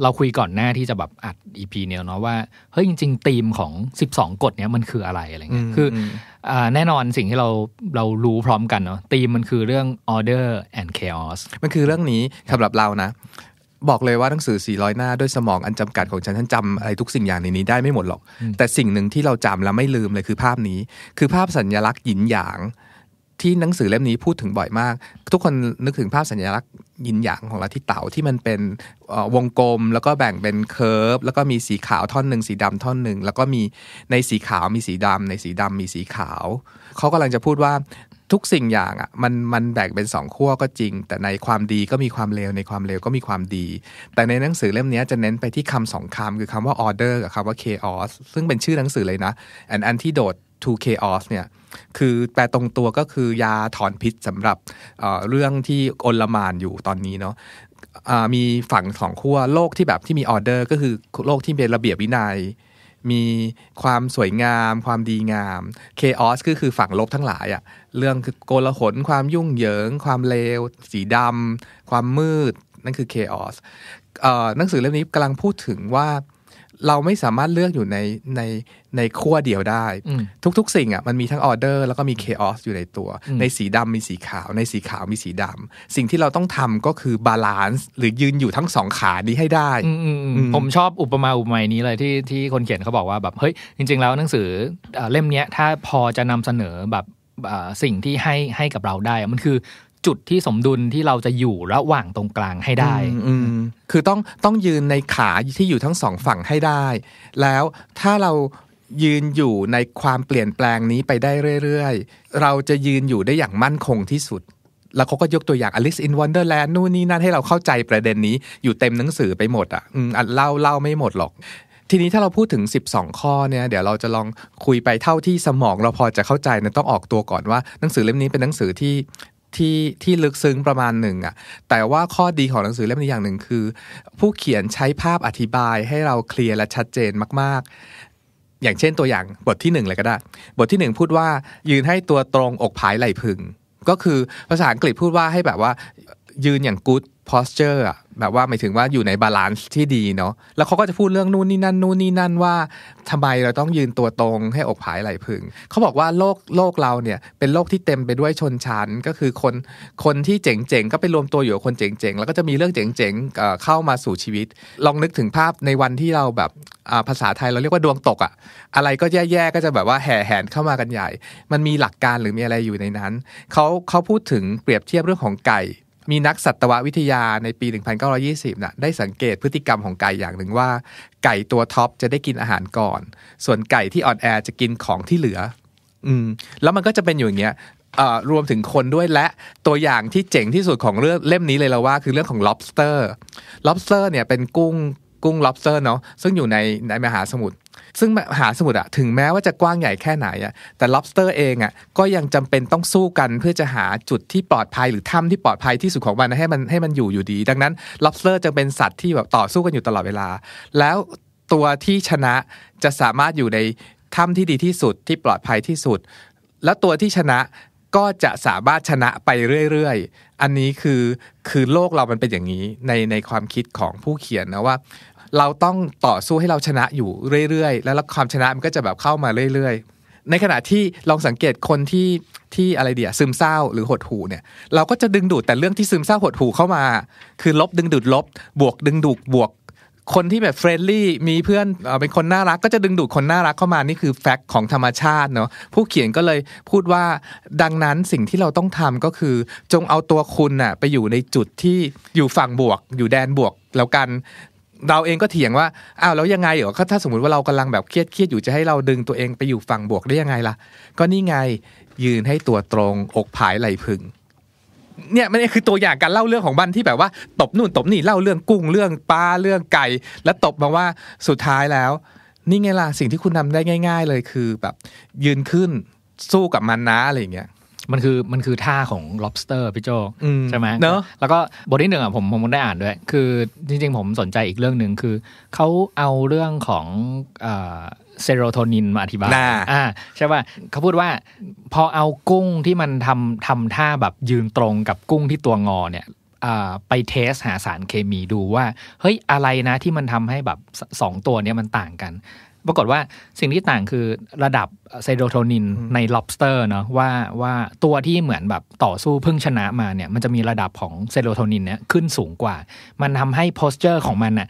เราคุยก่อนหน้าที่จะแบบอัดอีพีเนี่ยเนาะว่า เฮ้ย จริงๆธีมของ 12กฎเนี่ยมันคืออะไรอะไรเงี้ยคืออแน่นอนสิ่งที่เราเรารู้พร้อมกันเนาะธีมมันคือเรื่อง order and chaos มันคือเรื่องนี้สำหรับเรานะบอกเลยว่าหนังสือ 400 หน้า ด้วยสมองอันจำกัดของฉันฉันจำอะไรทุกสิ่งอย่างในนี้ได้ไม่หมดหรอก แต่สิ่งหนึ่งที่เราจำแลวไม่ลืมเลยคือภาพนี้ คือภาพสัญลักษณ์หยินหยางที่หนังสือเล่มนี้พูดถึงบ่อยมาก ทุกคนนึกถึงภาพสัญลักษณ์หยินหยางของลัทธิเต๋าที่มันเป็นวงกลม แล้วก็แบ่งเป็นเคิร์ฟแล้วก็มีสีขาวท่อนหนึ่งสีดำท่อนหนึ่งแล้วก็มีในสีขาวมีสีดำ ในสีดำมีสีขาวเขากำลังจะพูดว่าทุกสิ่งอย่างอะ่ะมันมันแบ่งเป็นสองขั้วก็จริง แต่ในความดีก็มีความเลวในความเลวก็มีความดี แต่ในหนังสือเล่มนี้จะเน้นไปที่คำสองคำคือคำว่า order กับคำว่า chaos ซึ่งเป็นชื่อหนังสือเลยนะ an นอันที่โด to chaos เนี่ยคือแปลตรงตัวก็คือยาถอนพิษสำหรับเเรื่องที่อลมานอยู่ตอนนี้เนาะมีฝั่งสองขั้วโลกที่แบบที่มีออเดอร์ก็คือโลกที่เป็นระเบียบวินยัย มีความสวยงาม ความดีงามเคออสก็คือฝั่งลบทั้งหลายอะ่ะเรื่องคือโกลาหล ความยุ่งเหยิง ความเลวสีดำความมืดนั่นคือเคออสหนังสือเล่มนี้กำลังพูดถึงว่าเราไม่สามารถเลือกอยู่ในในในขั้วเดียวได้ ทุกๆ สิ่งอ่ะมันมีทั้งออเดอร์แล้วก็มีเคออสอยู่ในตัว ในสีดำมีสีขาวในสีขาวมีสีดำสิ่งที่เราต้องทำก็คือบาลานซ์หรือยืนอยู่ทั้งสองขานี้ให้ได้ผมชอบอุปมาอุปไมยนี้เลยที่ที่คนเขียนเขาบอกว่าแบบเฮ้ยจริง ๆแล้วหนังสือเล่มนี้ถ้าพอจะนำเสนอแบบสิ่งที่ให้ให้กับเราได้มันคือจุดที่สมดุลที่เราจะอยู่ระหว่างตรงกลางให้ได้คือต้องต้องยืนในขาที่อยู่ทั้งสองฝั่งให้ได้ แล้วถ้าเรายืนอยู่ในความเปลี่ยนแปลงนี้ไปได้เรื่อยๆเราจะยืนอยู่ได้อย่างมั่นคงที่สุด แล้วเขาก็ยกตัวอย่าง Alice in Wonderland นู่นนี่นั่นให้เราเข้าใจประเด็นนี้อยู่เต็มหนังสือไปหมดอ่ะอันเล่าเล่าไม่หมดหรอกทีนี้ถ้าเราพูดถึง 12 ข้อเนี่ย เดี๋ยวเราจะลองคุยไปเท่าที่สมอง เราพอจะเข้าใจนะต้องออกตัวก่อนว่าหนังสือเล่มนี้เป็นหนังสือที่ที่ที่ลึกซึ้งประมาณหนึ่งอ่ะแต่ว่าข้อดีของหนังสือเล่มนี้อย่างหนึ่ง คือ ผู้เขียนใช้ภาพอธิบายให้เราเคลียร์และชัดเจนมาก ๆ อย่างเช่นตัวอย่างบทที่1เลยก็ได้บทที่ 1 พูดว่ายืนให้ตัวตรงอกผายไหลพึงก็คือภาษาอังกฤษพูดว่าให้แบบว่ายืนอย่างกู๊ด posture อะแบบว่าหมายถึงว่าอยู่ในบาลานซ์ที่ดีเนาะแล้วเขาก็จะพูดเรื่องนู่นนี่นั่นนู่นนี่นั่นว่าทำไมเราต้องยืนตัวตรงให้อกผายไหลพึงเขาบอกว่าโลกโลกเราเนี่ยเป็นโลกที่เต็มไปด้วยชนชั้นก็คือคนคนที่เจ๋งๆก็ไปรวมตัวอยู่กับคนเจ๋งๆ แล้วก็จะมีเรื่องเจ๋งๆเข้ามาสู่ชีวิต ลองนึกถึงภาพในวันที่เราแบบภาษาไทยเราเรียกว่าดวงตกอะอะไรก็แย่ๆก็จะแบบว่าแห่แหนเข้ามากันใหญ่มันมีหลักการหรือมีอะไรอยู่ในนั้นเขาเขาพูดถึงเปรียบเทียบเรื่องของไก่มีนักสัตววิทยาในปี 1920นะได้สังเกตพฤติกรรมของไก่อย่างหนึ่งว่า ไก่ตัวท็อปจะได้กินอาหารก่อน ส่วนไก่ที่อ่อนแอจะกินของที่เหลือ อืม แล้วมันก็จะเป็นอยู่อย่างเงี้ยรวมถึงคนด้วยและตัวอย่างที่เจ๋งที่สุดของเรื่องเล่มนี้เลยเราว่า คือเรื่องของ lobster lobster เนี่ยเป็นกุ้งกุ้ง lobster เนาะซึ่งอยู่ในในมหาสมุทรซึ่งมหาสมุทรอะถึงแม้ว่าจะกว้างใหญ่แค่ไหนอะแต่ล็อบสเตอร์เองอะก็ยังจำเป็นต้องสู้กันเพื่อจะหาจุดที่ปลอดภัยหรือถ้ำที่ปลอดภัยที่สุดของมันให้มันให้มันอยู่อยู่ดี ดังนั้นล็อบสเตอร์จึงเป็นสัตว์ที่แบบต่อสู้กันอยู่ตลอดเวลา แล้วตัวที่ชนะจะสามารถอยู่ในถ้ำที่ดีที่สุดที่ปลอดภัยที่สุด และตัวที่ชนะก็จะสามารถชนะไปเรื่อยๆอันนี้คือคือโลกเรามันเป็นอย่างนี้ในในความคิดของผู้เขียนนะว่าเราต้องต่อสู้ให้เราชนะอยู่เรื่อยๆ แล้วความชนะมันก็จะแบบเข้ามาเรื่อย ๆ ในขณะที่ลองสังเกตคนที่ที่อะไรเดียซึมเศร้าหรือหดหูเนี่ย เราก็จะดึงดูดแต่เรื่องที่ซึมเศร้าหดหูเข้ามา คือลบดึงดูดลบบวกดึงดูดบวก คนที่แบบเฟรนลี่ มีเพื่อนเป็นคนน่ารักก็จะดึงดูดคนน่ารักเข้ามานี่คือแฟกต์ของธรรมชาติเนาะผู้เขียนก็เลยพูดว่าดังนั้นสิ่งที่เราต้องทำก็คือจงเอาตัวคุณน่ะไปอยู่ในจุดที่อยู่ฝั่งบวก อยู่แดนบวกแล้วกันเราเองก็เถียงว่าอ้าวแล้วยังไงเหรอถ้าสมมติว่าเรากำลังแบบเครียดเครียดอยู่จะให้เราดึงตัวเองไปอยู่ฝั่งบวกได้ยังไงล่ะก็นี่ไงยืนให้ตัวตรงอกผายไหลพึงเนี่ยมันคือตัวอย่างการเล่าเรื่องของบันที่แบบว่า ตบนู่นตบนี่เล่าเรื่องกุ้งเรื่องปลาเรื่องไก่แล้วตบมาว่าสุดท้ายแล้ว นี่ไงล่ะสิ่งที่คุณทำได้ง่าย ๆเลยคือแบบยืนขึ้นสู้กับมันนะอะไรอย่างเงี้ยมันคือมันคือท่าของ lobster พี่โจใช่ไหมเนอะแล้วก็บทที่หนึ่งอ่ะผมผมได้อ่านด้วย คือ จริง ๆ ผมสนใจอีกเรื่องหนึ่งคือ เขาเอาเรื่องของเซโรโทนินมาอธิบายอ่าใช่ป่ะเขาพูดว่าพอเอากุ้งที่มันทำทำท่าแบบยืนตรงกับกุ้งที่ตัวงอเนี่ยไปเทสหาสารเคมีดูว่า เฮ้ยอะไรนะที่มันทำให้แบบสองตัวเนี้ยมันต่างกันปรากฏว่าสิ่งที่ต่างคือระดับเซโรโทนินใน lobster เนาะว่าว่าตัวที่เหมือนแบบต่อสู้พึ่งชนะมาเนี่ยมันจะมีระดับของเซโรโทนินเนี่ยขึ้นสูงกว่า มันทำให้ posture ของมันอะ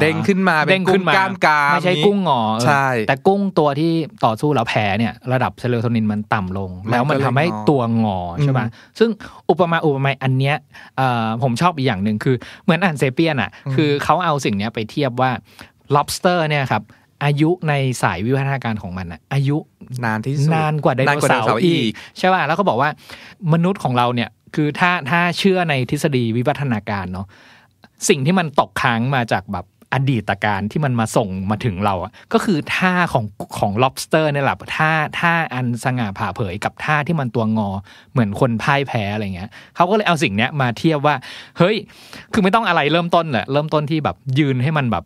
เด้งขึ้นมา เป็นก้งกล้ามกาไม่ใช่กุ้งงอใช่แต่กุ้งตัวที่ต่อสู้แล้วแพ้เนี่ย ระดับเซโรโทนินมันต่ำลง แล้วมันทำให้ตัวงอใช่ไหมซึ่งอุปมาอุปไมยอันเนี้ยผมชอบอีกอย่างหนึ่งคือเหมือนอ่านเซเปียนอ่ะคือเขาเอาสิ่งเนี้ยไปเทียบว่า lobster เนี่ยครับอายุในสายวิวัฒนาการของมันอะอายุนานที่สุดนานกว่าไดโนเสาร์อีกใช่ป่ะแล้วก็บอกว่ามนุษย์ของเราเนี่ยคือถ้าถ้าเชื่อในทฤษฎีวิวัฒนาการเนาะสิ่งที่มันตกค้างมาจากแบบอดีตการที่มันมาส่งมาถึงเราอ่ะก็คือท่าของของ lobster เนี่ยแหละท่าท่าอันสง่าผ่าเผยกับท่าที่มันตัวงอเหมือนคนพ่ายแพ้อะไรเงี้ยเขาก็เลยเอาสิ่งเนี้ยมาเทียบว่า เฮ้ย คือไม่ต้องอะไรเริ่มต้นแหละเริ่มต้นที่แบบยืนให้มันแบบ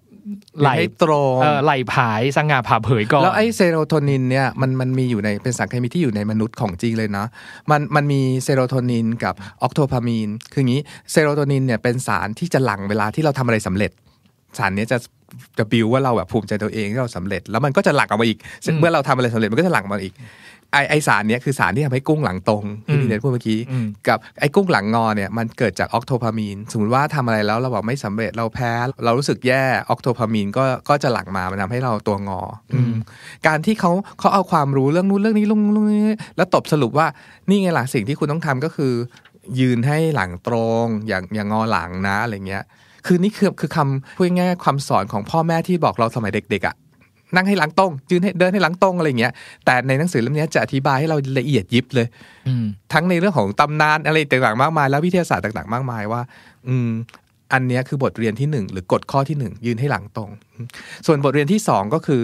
ไหลตรงไหลผายสง่าผ่าเผยก่อนแล้วไอเซโรโทนินเนี่ยมันมันมีอยู่ในเป็นสารเคมีที่อยู่ในมนุษย์ของจริงเลยนะ มันมันมีเซโรโทนินกับออกโทพามีนคืองี้เซโรโทนินเนี่ยเป็นสารที่จะหลั่งเวลาที่เราทำอะไรสำเร็จ สารนี้จะจะบิวว่าเราแบบภูมิใจตัวเองที่เราสำเร็จ แล้วมันก็จะหลั่งออกมาอีกเมื่อเราทำอะไรสำเร็จ มันก็จะหลั่งมาอีกไอไอสารนี้คือสารที่ทำให้กุ้งหลังตรง ที่พี่เนพูดเมื่อกี้กับไอกุ้งหลังงอเนี่ยมันเกิดจากออกโทพามีนสมมติว่าทำอะไรแล้วเราบอกไม่สำเร็จเราแพ้ เรารู้สึกแย่ออกโทพามีนก็ก็จะหลั่งมามันทาให้เราตัวงอการที่เขาเขาเอาความรู้เรื่องนู้นเรื่องนี้ลงลงแล้วตบสรุปว่านี่ไงล่ะ สิ่งที่คุณต้องทำก็คือ ยืนให้หลังตรง อย่างอย่างงอหลังนะอะไรเงี้ย คือนี่คือคือคำพูดง่ายๆความสอนของพ่อแม่ที่บอกเราสมัยเด็กๆอะ่ะนั่งให้หลังตรงยืนให้เดินให้หลังตรงอะไรเงี้ย แต่ในหนังสือเล่มนี้จะอธิบายให้เราละเอียดยิบเลยทั้งในเรื่องของตำนานอะไรต่างๆมากมาย แล้ววิทยาศาสตร์ต่างๆ มากมายว่า อืมอันนี้คือบทเรียนที่หนึ่งหรือกฎข้อที่หนึ่งยืนให้หลังตรงส่วนบทเรียนที่สองก็คือ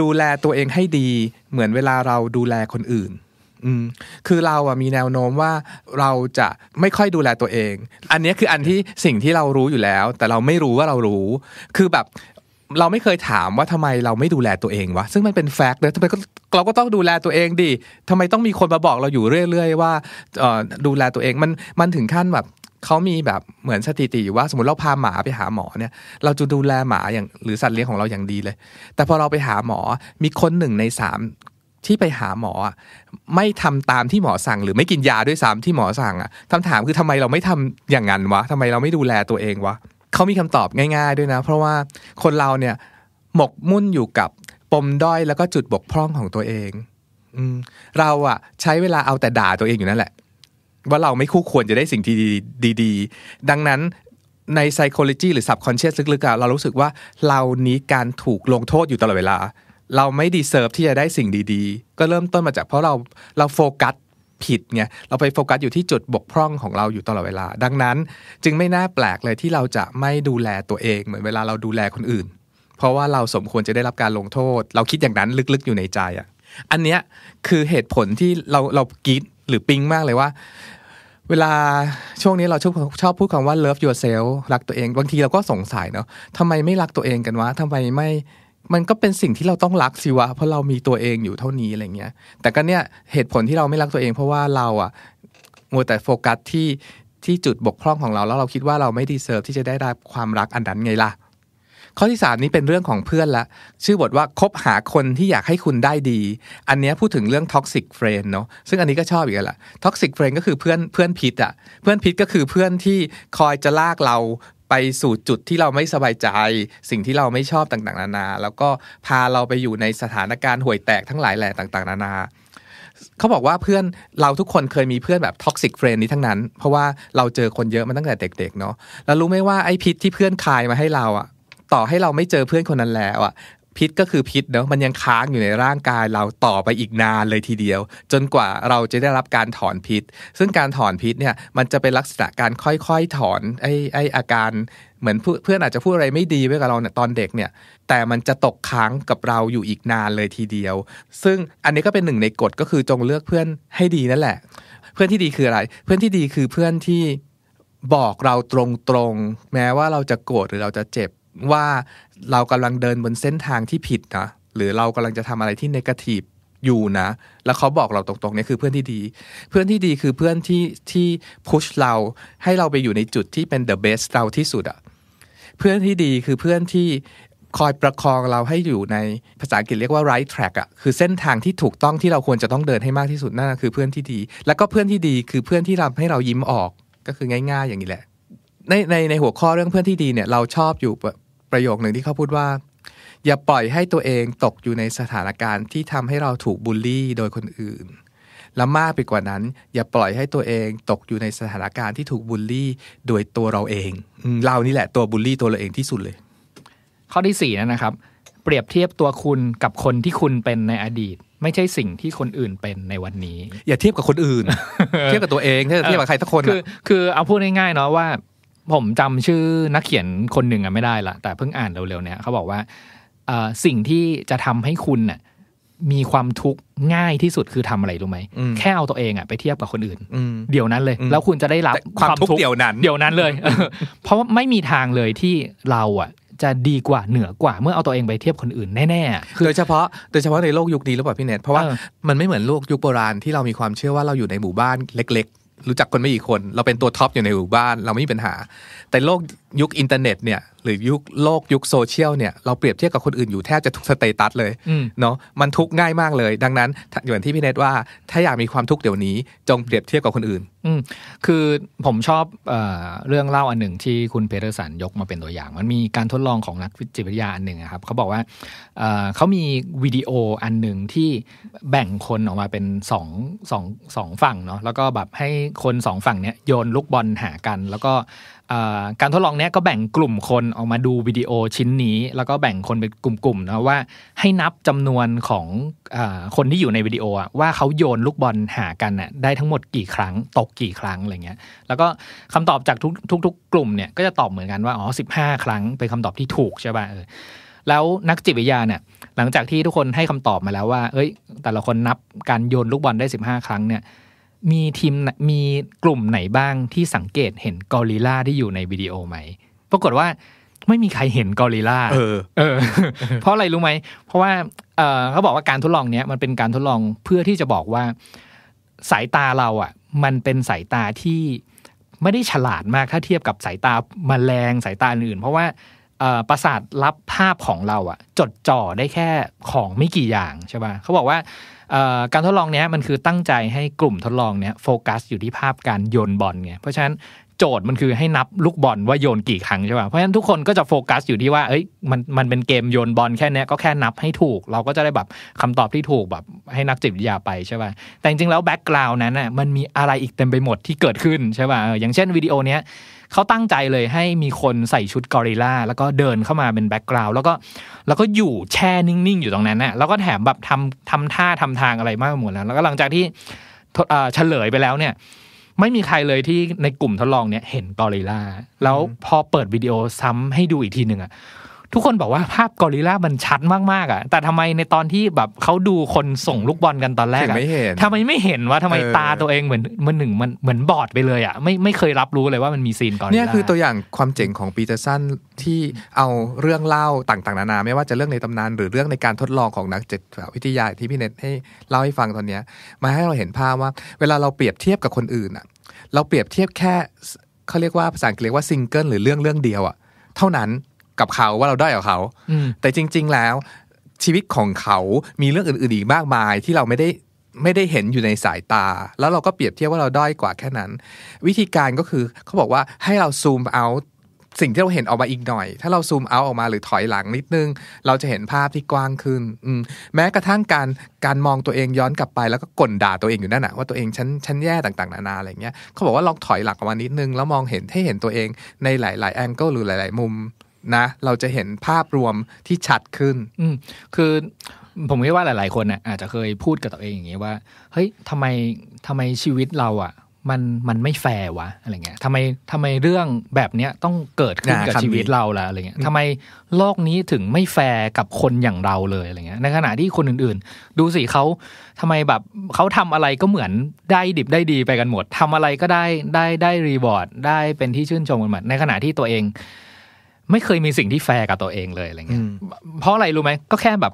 ดูแลตัวเองให้ดีเหมือนเวลาเราดูแลคนอื่นคือเราอะมีแนวโน้มว่าเราจะไม่ค่อยดูแลตัวเอง อันนี้คืออันที่สิ่งที่เรารู้อยู่แล้ว แต่เราไม่รู้ว่าเรารู้ คือแบบเราไม่เคยถามว่าทำไมเราไม่ดูแลตัวเองวะซึ่งมันเป็นแฟกต์เลยทำไมเราก็ต้องดูแลตัวเองดิทำไมต้องมีคนมาบอกเราอยู่เรื่อย ๆ ว่าดูแลตัวเองมันมันถึงขั้นแบบเขามีแบบเหมือนสถิติว่า สมมติเราพาหมาไปหาหมอเนี่ย เราจะดูแลหมาอย่างหรือสัตว์เลี้ยงของเราอย่างดีเลย แต่พอเราไปหาหมอมีคนหนึ่งในสามที่ไปหาหมอไม่ทำตามที่หมอสั่งหรือไม่กินยาด้วยซ้ำที่หมอสั่งอ่ะคำถามคือทำไมเราไม่ทำอย่างนั้นวะทำไมเราไม่ดูแลตัวเองวะเขามีคำตอบง่าย ๆด้วยนะ เพราะว่าคนเราเนี่ยหมกมุ่นอยู่กับปมด้อยแล้วก็จุดบกพร่องของตัวเองอเราอะใช้เวลาเอาแต่ด่าตัวเองอยู่นั่นแหละ ว่าเราไม่คู่ควรจะได้สิ่งที่ดีๆดังนั้นใน psychology หรือ subconscious ลึกๆเรารู้สึกว่าเรานี้การถูกลงโทษอยู่ตลอดเวลา เราไม่ดีเซิร์ฟที่จะได้สิ่งดีๆ ก็เริ่มต้นมาจากเพราะเราเราโฟกัสผิดไงเราไปโฟกัสอยู่ที่จุดบกพร่องของเราอยู่ตลอดเวลา ดังนั้นจึงไม่น่าแปลกเลยที่เราจะไม่ดูแลตัวเองเหมือนเวลาเราดูแลคนอื่น เพราะว่าเราสมควรจะได้รับการลงโทษ เราคิดอย่างนั้นลึกๆอยู่ในใจอ่ะอันเนี้ยคือเหตุผลที่เราเรากีดหรือปิ๊งมากเลยว่าเวลาช่วงนี้เราชอบชอบพูดคำว่า love yourself รักตัวเองบางทีเราก็สงสัยเนาะทำไมไม่รักตัวเองกันวะทำไมไม่มันก็เป็นสิ่งที่เราต้องรักสิวะเพราะเรามีตัวเองอยู่เท่านี้อะไรเงี้ย แต่ก็เนี่ยเหตุผลที่เราไม่รักตัวเอง เพราะว่าเราอะมัวแต่โฟกัสที่ที่จุดบกพร่องของเราแล้วเราคิดว่าเราไม่ดีเซิร์ฟที่จะได้รับความรักอันนั้นไงล่ะข้อที่สมนี้เป็นเรื่องของเพื่อนละ ชื่อบทว่าคบหาคนที่อยากให้คุณได้ดี อันนี้พูดถึงเรื่องท็อกซิกเฟรนเนาะซึ่งอันนี้ก็ชอบอีกแล้วท็อกซิกเฟรนก็คือเพื่อนเพื่อนพิษอะเพื่อนพิษก็คือเพื่อนที่คอยจะลากเราไปสู่จุดที่เราไม่สบายใจสิ่งที่เราไม่ชอบต่างๆ นานา แล้วก็พาเราไปอยู่ในสถานการณ์ห่วยแตกทั้งหลายแหล่ต่างๆนานาเขาบอกว่าเพื่อนเราทุกคนเคยมีเพื่อนแบบท็อกซิกเฟรนนี้ทั้งนั้น เพราะว่าเราเจอคนเยอะมาตั้งแต่เด็กๆเนาะแล้วรู้ไหมว่าไอ้พิษที่เพื่อนคายมาให้เราอะต่อให้เราไม่เจอเพื่อนคนนั้นแล้วอะพิษก็คือพิษเนาะมันยังค้างอยู่ในร่างกายเราต่อไปอีกนานเลยทีเดียว จนกว่าเราจะได้รับการถอนพิษ ซึ่งการถอนพิษเนี่ย มันจะเป็นลักษณะการค่อยๆถอน ไอ้ไอ้อาการเหมือนเพื่อนอาจจะพูดอะไรไม่ดีไว้กับเราเนี่ยตอนเด็กเนี่ย แต่มันจะตกค้างกับเราอยู่อีกนานเลยทีเดียว ซึ่งอันนี้ก็เป็นหนึ่งในกฎก็คือจงเลือกเพื่อนให้ดีนั่นแหละ เพื่อนที่ดีคืออะไร เพื่อนที่ดีคือเพื่อนที่บอกเราตรงๆแม้ว่าเราจะโกรธหรือเราจะเจ็บว่าเรากำลังเดินบนเส้นทางที่ผิดนะหรือเรากำลังจะทำอะไรที่นกาทีฟอยู่นะแล้วเขาบอกเราตรงๆนี่คือเพื่อนที่ดี เพื่อนที่ดีคือเพื่อนที่ที่พุชเราให้เราไปอยู่ในจุดที่เป็นเดอะเบสเราที่สุดอะเพื่อนที่ดีคือเพื่อนที่คอยประคองเราให้อยู่ในภาษาอังกฤษเรียกว่า right track อะคือเส้นทางที่ถูกต้องที่เราควรจะต้องเดินให้มากที่สุดนั่นคือเพื่อนที่ดี แล้วก็เพื่อนที่ดีคือเพื่อนที่ทาให้เรายิ้มออก ก็คือง่ายๆอย่างนี้แหละ ในในในหัวข้อเรื่องเพื่อนที่ดีเนี่ยเราชอบอยู่ประโยคหนึ่งที่เขาพูดว่า อย่าปล่อยให้ตัวเองตกอยู่ในสถานการณ์ที่ทำให้เราถูกบูลลี่โดยคนอื่นและมากไปกว่านั้น อย่าปล่อยให้ตัวเองตกอยู่ในสถานการณ์ที่ถูกบูลลี่โดยตัวเราเองเรานี่แหละตัวบูลลี่ตัวเราเองที่สุดเลยข้อที่สี่นะครับ เปรียบเทียบตัวคุณกับคนที่คุณเป็นในอดีต ไม่ใช่สิ่งที่คนอื่นเป็นในวันนี้ อย่าเทียบกับคนอื่น เทียบกับตัวเองเทียบกับใครสักคนคือ คือเอาพูดง่ายๆเนาะว่าผมจำชื่อนักเขียนคนหนึ่งอะไม่ได้ละแต่เพิ่งอ่านเร็วๆเนี่ยเขาบอกว่าสิ่งที่จะทำให้คุณน่ะมีความทุกข์ง่ายที่สุดคือทำอะไรรู้ไหมแค่เอาตัวเองอะไปเทียบกับคนอื่นเดี๋ยวนั้นเลย แล้วคุณจะได้รับความทุกข์เดี๋ยวนั้นเดี๋ยวนั้นเลย เพราะไม่มีทางเลยที่เราอะจะดีกว่าเหนือกว่าเมื่อเอาตัวเองไปเทียบคนอื่นแน่ๆโดยเฉพาะโดยเฉพาะในโลกยุคนี้หรือเปล่าพี่เนทเพราะว่ามันไม่เหมือนโลกยุคโบราณที่เรามีความเชื่อว่าเราอยู่ในหมู่บ้านเล็กรู้จักคนไม่กี่คน เราเป็นตัวท็อปอยู่ในหมู่บ้านเราไม่มีปัญหา แต่โลกยุคอินเทอร์เน็ตเนี่ยหรือยุคโลกยุคโซเชียลเนี่ยเราเปรียบเทียบกับคนอื่นอยู่แทบจะทุกสเตตัสเลยเนาะมันทุกง่ายมากเลย ดังนั้นอย่างที่พี่เนตว่าถ้าอยากมีความทุกข์เดี๋ยวนี้ จงเปรียบเทียบกับคนอื่น อืคือผมชอบเอเรื่องเล่าอันหนึ่งที่คุณเพเทอร์สันยกมาเป็นตัวอย่างมันมีการทดลองของนักจิตวิทยาอันหนึ่งครับ เขาบอกว่าเเขามีวิดีโออันหนึ่งที่แบ่งคนออกมาเป็นสองสองสองฝั่งเนาะแล้วก็แบบให้คนสองฝั่งเนี้ยโยนลูกบอลหากันแล้วก็การทดลองนี้ก็แบ่งกลุ่มคนออกมาดูวิดีโอชิ้นนี้ แล้วก็แบ่งคนเป็นกลุ่มๆนะว่าให้นับจำนวนของอคนที่อยู่ในวิดีโอว่าเขาโยนลูกบอลหากันน่ะได้ทั้งหมดกี่ ครั้ง ตกกี่ครั้งอะไรเงี้ย แล้วก็คำตอบจากทุกๆกกลุ่มเนี่ยก็จะตอบเหมือนกันว่าอ๋อสิบห้าครั้งเป็นคำตอบที่ถูกใช่ป่ะเออแล้วนักจิตวิทยาเนี่ยหลังจากที่ทุกคนให้คำตอบมาแล้วว่า เอ้ย แต่ละคนนับการโยนลูกบอลได้ 15 ครั้งเนี่ยมีทีมมีกลุ่มไหนบ้างที่สังเกตเห็นกอริลลาที่อยู่ในวิดีโอไหมปรากฏว่าไม่มีใครเห็นกอริลลาเออ เออ เพราะอะไรรู้ไหม เพราะว่าเออเขาบอกว่าการทดลองเนี้ย มันเป็นการทดลองเพื่อที่จะบอกว่าสายตาเราอ่ะ มันเป็นสายตาที่ไม่ได้ฉลาดมากถ้าเทียบกับสายตาาแมลงสายตาอื่นเพราะว่าประสาทรับภาพของเราอะจดจ่อได้แค่ของไม่กี่อย่างใช่ป่ะเขาบอกว่าการทดลองเนี้ยมันคือตั้งใจให้กลุ่มทดลองเนี้ยโฟกัสอยู่ที่ภาพการโยนบอลไงเพราะฉะนั้นโจทย์มันคือให้นับลูกบอลว่าโยนกี่ครั้งใช่ป่ะเพราะฉะนั้นทุกคนก็จะโฟกัส อยู่ที่ว่าเอ้ยมันมันเป็นเกมโยนบอลแค่นี้ก็แค่นับให้ถูกเราก็จะได้แบบคำตอบที่ถูกแบบให้นักจิตวิทยาไปใช่ป่ะแต่จริงๆแล้วแบ็กกราวน์นั้นน่ะมันมีอะไรอีกเต็มไปหมดที่เกิดขึ้นใช่ป่ะอย่างเช่นวิดีโอเนี้ยเขาตั้งใจเลยให้มีคนใส่ชุดกอริลลาแล้วก็เดินเข้ามาเป็นแบ็กกราวด์แล้วก็แล้วก็อยู่แช่นิ่งๆ อยู่ตรงนั้นน่ะแล้วก็แถมแบบทำทำท่าทำทางอะไรมากหมดแล้วแล้วก็หลังจากที่เฉลยไปแล้วเนี่ย ไม่มีใครเลยที่ในกลุ่มทดลองเนี่ยเห็นกอริลลาแล้วพอเปิดวิดีโอซ้ำให้ดูอีกทีหนึ่งอะทุกคนบอกว่าภาพกอริล่ามันชัดมากๆอ่ะแต่ทำไมในตอนที่แบบเขาดูคนส่งลูกบอลกันตอนแรกอ่ะทำไมไม่เห็นว่าทำไมตาตัวเองเหมือนมันหนึ่งมันเหมือนบอดไปเลยอ่ะไม่ไม่เคยรับรู้เลยว่ามันมีซีนกอริลลาเนี่ยคือตัวอย่างความเจ๋งของปีเตอร์สันที่เอาเรื่องเล่าต่างๆนานาไม่ว่าจะเรื่องในตำนานหรือเรื่องในการทดลองของนักจิตวิทยาที่พี่เน็ตให้เล่าให้ฟังตอนเนี้ย มาให้เราเห็นภาพว่าเวลาเราเปรียบเทียบกับคนอื่นอ่ะ เราเปรียบเทียบแค่เขาเรียกว่าภาษาอังกฤษว่าซิงเกิลหรือเรื่องเรื่องเดียวอ่ะ เท่านั้นกับเขาว่าเราได้กับเขา แต่จริง ๆ แล้วชีวิตของเขา มีเรื่องอื่นๆ อีกมากมายที่เราไม่ได้ไม่ได้เห็นอยู่ในสายตา แล้วเราก็เปรียบเทียบว่าเราด้อยกว่าแค่นั้น วิธีการก็คือเขาบอกว่าให้เราซูมเอาสิ่งที่เราเห็นออกมาอีกหน่อย ถ้าเราซูมเอาออกมาหรือถอยหลังนิดนึง เราจะเห็นภาพที่กว้างขึ้นมแม้กระทั่งการการมองตัวเองย้อนกลับไปแล้วก็ก่นด่าตัวเองอยู่นั่นแหะว่าตัวเองฉันฉันแย่ต่างๆนานาอะไรเงี้ย เขาบอกว่าลองถอยหลังออกมานิดนึงแล้วมองเห็นให้เห็นตัวเองในหลาย ๆแองเกิลหรือหลาย ๆ มุมนะ เราจะเห็นภาพรวมที่ชัดขึ้น อืคือผมคิดว่าหลาย ๆ คนนะอาจจะเคยพูดกับตัวเองอย่างนี้ว่าเฮ้ยทำไมทำไมชีวิตเราอะ่ะ มันมันไม่แฟร์วะอะไรเงี้ยทำไมทำไมเรื่องแบบเนี้ยต้องเกิดขึ้นกับชีวิตเราละอะไรเงี้ยทำไมโลกนี้ถึงไม่แฟร์กับคนอย่างเราเลยอะไรเงี้ยในขณะที่คนอื่น ๆ ดูสิเขาทำไมแบบเขาทำอะไรก็เหมือนได้ดิบได้ดีไปกันหมด ทำอะไรก็ได้ได้ได้รีบอร์ดได้เป็นที่ชื่นชมกันหมดในขณะที่ตัวเองไม่เคยมีสิ่งที่แฟร์กับตัวเองเลยอะไรเงี้ย เพราะอะไรรู้ไหม ก็แค่แบบ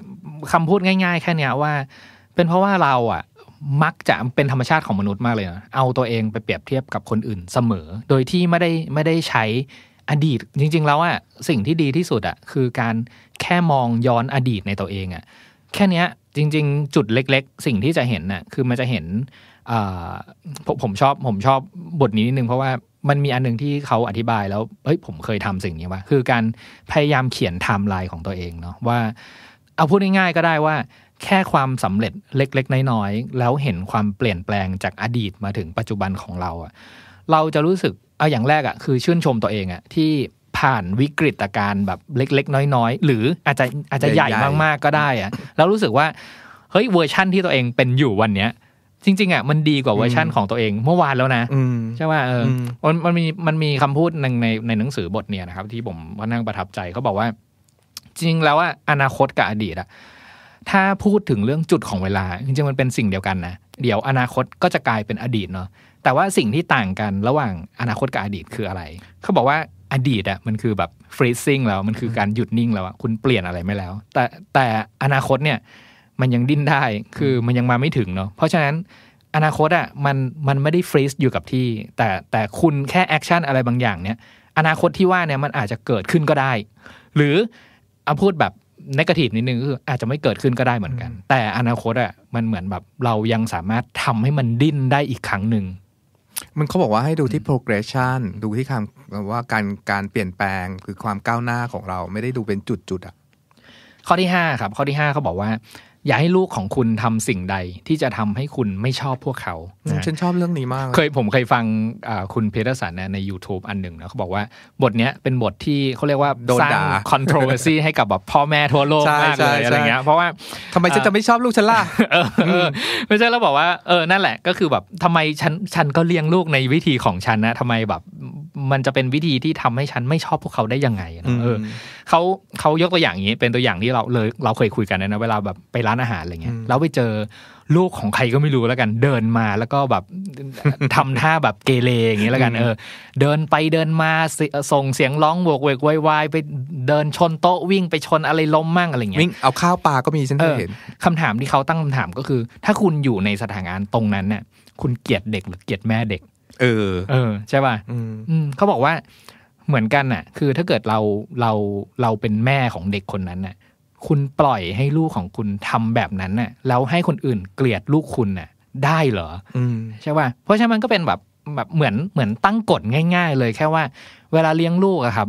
คำพูดง่าย ๆ แค่เนี้ยว่า เป็นเพราะว่าเราอ่ะมักจะเป็นธรรมชาติของมนุษย์มากเลยนะเอาตัวเองไปเปรียบเทียบกับคนอื่นเสมอ โดยที่ไม่ได้ไม่ได้ใช้อดีต จริง ๆ แล้วอะสิ่งที่ดีที่สุดอะคือการแค่มองย้อนอดีตในตัวเองอะแค่เนี้ยจริง ๆ จุดเล็ก ๆ สิ่งที่จะเห็นน่ะคือมันจะเห็นผมชอบ ผมชอบบทนี้นิดนึงเพราะว่ามันมีอันหนึ่งที่เขาอธิบายแล้ว เฮ้ยผมเคยทำสิ่งนี้ว่าคือการพยายามเขียนไทม์ไลน์ของตัวเองเนาะ ว่าเอาพูดง่ายๆก็ได้ว่า แค่ความสำเร็จเล็กๆน้อยๆแล้วเห็นความเปลี่ยนแปลงจากอดีตมาถึงปัจจุบันของเราอะเราจะรู้สึกเอาอย่างแรกอะคือชื่นชมตัวเองอะที่ผ่านวิกฤตการณ์แบบเล็กๆน้อยๆ หรืออาจจะอาจจะใหญ่มากๆก็ได้อะแล้วรู้สึกว่าเฮ้ยเวอร์ชั่นที่ตัวเองเป็นอยู่วันเนี้ยจริงๆอ่ะมันดีกว่าเวอร์ชั่นของตัวเองเมื่อวานแล้วนะใช่ว่าเออมันมันมีมันมีคำพูดในในในหนังสือบทเนี่ยนะครับ ที่ผมว่านั่งประทับใจเขาบอกว่า จริงแล้วอ่ะอนาคตกับอดีตอ่ะถ้าพูดถึงเรื่องจุดของเวลา จริงๆมันเป็นสิ่งเดียวกันนะ เดี๋ยวอนาคตก็จะกลายเป็นอดีตเนาะแต่ว่าสิ่งที่ต่างกันระหว่างอนาคตกับอดีตคืออะไรเขาบอกว่าอดีตอ่ะมันคือแบบฟรีซิ่งแล้วมันคือการหยุดนิ่งแล้วคุณเปลี่ยนอะไรไม่แล้ว แต่แต่อนาคตเนี่ยมันยังดิ้นได้ คือมันยังมาไม่ถึงเนาะ เพราะฉะนั้นอนาคตอะ่ะมันมันไม่ได้ฟรีซอยู่กับที่ แต่แต่คุณแค่แอคชั่นอะไรบางอย่างเนี่ยอนาคตที่ว่าเนี่ยมันอาจจะเกิดขึ้นก็ได้ หรือเอาพูดแบบนกาทีฟนิดนึงคืออาจจะไม่เกิดขึ้นก็ได้เหมือนกัน แต่อนาคตอะ่ะมันเหมือนแบบเรายังสามารถทำให้มันดิ้นได้อีกครั้งหนึ่ง มันเขาบอกว่าให้ดูที่ progression ดูที่คำว่าการการเปลี่ยนแปลง คือความก้าวหน้าของเราไม่ได้ดูเป็นจุดๆอะ่ะ ข้อที่ห้าครับข้อที่ห้าเขาบอกว่าอย่าให้ลูกของคุณทำสิ่งใดที่จะทำให้คุณไม่ชอบพวกเขาฉันชอบเรื่องนี้มากเคยผมเคยฟังคุณเพทรสันใน YouTube อันหนึ่งนะเขาบอกว่า บทเนี้ยเป็นบทที่เขาเรียกว่าโดสร้าง controversy ให้กับแบบ พ่อแม่ทั่วโลกมากเลยอะไรเงี้ยเพราะว่าทำไมฉันจะไม่ชอบลูกฉันล่ะไม่ใช่แล้วบอกว่าเออนั่นแหละ ก็คือแบบทำไมฉันฉันก็เลี้ยงลูกในวิธีของฉัน นะทำไมแบบมันจะเป็นวิธีที่ทำให้ฉันไม่ชอบพวกเขาได้ยังไงเออเขาเขายกตัวอย่างนี้เป็นตัวอย่างที่เราเลยเราเคยคุยกันนะเวลาแบบไปร้านอาหารอะไรเงี้ยเราไปเจอลูกของใครก็ไม่รู้แล้วกันเดินมาแล้วก็แบบทำท่าแบบเกเรอย่างนี้แล้วกัน เออ เดินไปเดินมาส่งเสียงร้องโวกเวกวายไปเดินชนโต๊ะวิ่งไปชนอะไรล้มมั่งอะไรเงี้ยวิ่งเอาข้าวปลาก็มีฉันเคยเห็นคำถามที่เขาตั้งคำถามก็คือ ถ้าคุณอยู่ในสถานการณ์ตรงนั้นเนี่ยคุณเกลียดเด็กหรือเกลียดแม่เด็กเออเออใช่ป่ะเขาบอกว่าเหมือนกันน่ะ คือถ้าเกิดเราเราเราเป็นแม่ของเด็กคนนั้นน่ะ คุณปล่อยให้ลูกของคุณทำแบบนั้นน่ะ แล้วให้คนอื่นเกลียดลูกคุณน่ะ ได้เหรอใช่ป่ะเพราะฉะนั้นมันก็เป็นแบบแบบเหมือนเหมือนตั้งกฎง่ายๆเลยแค่ว่า เวลาเลี้ยงลูกอะครับ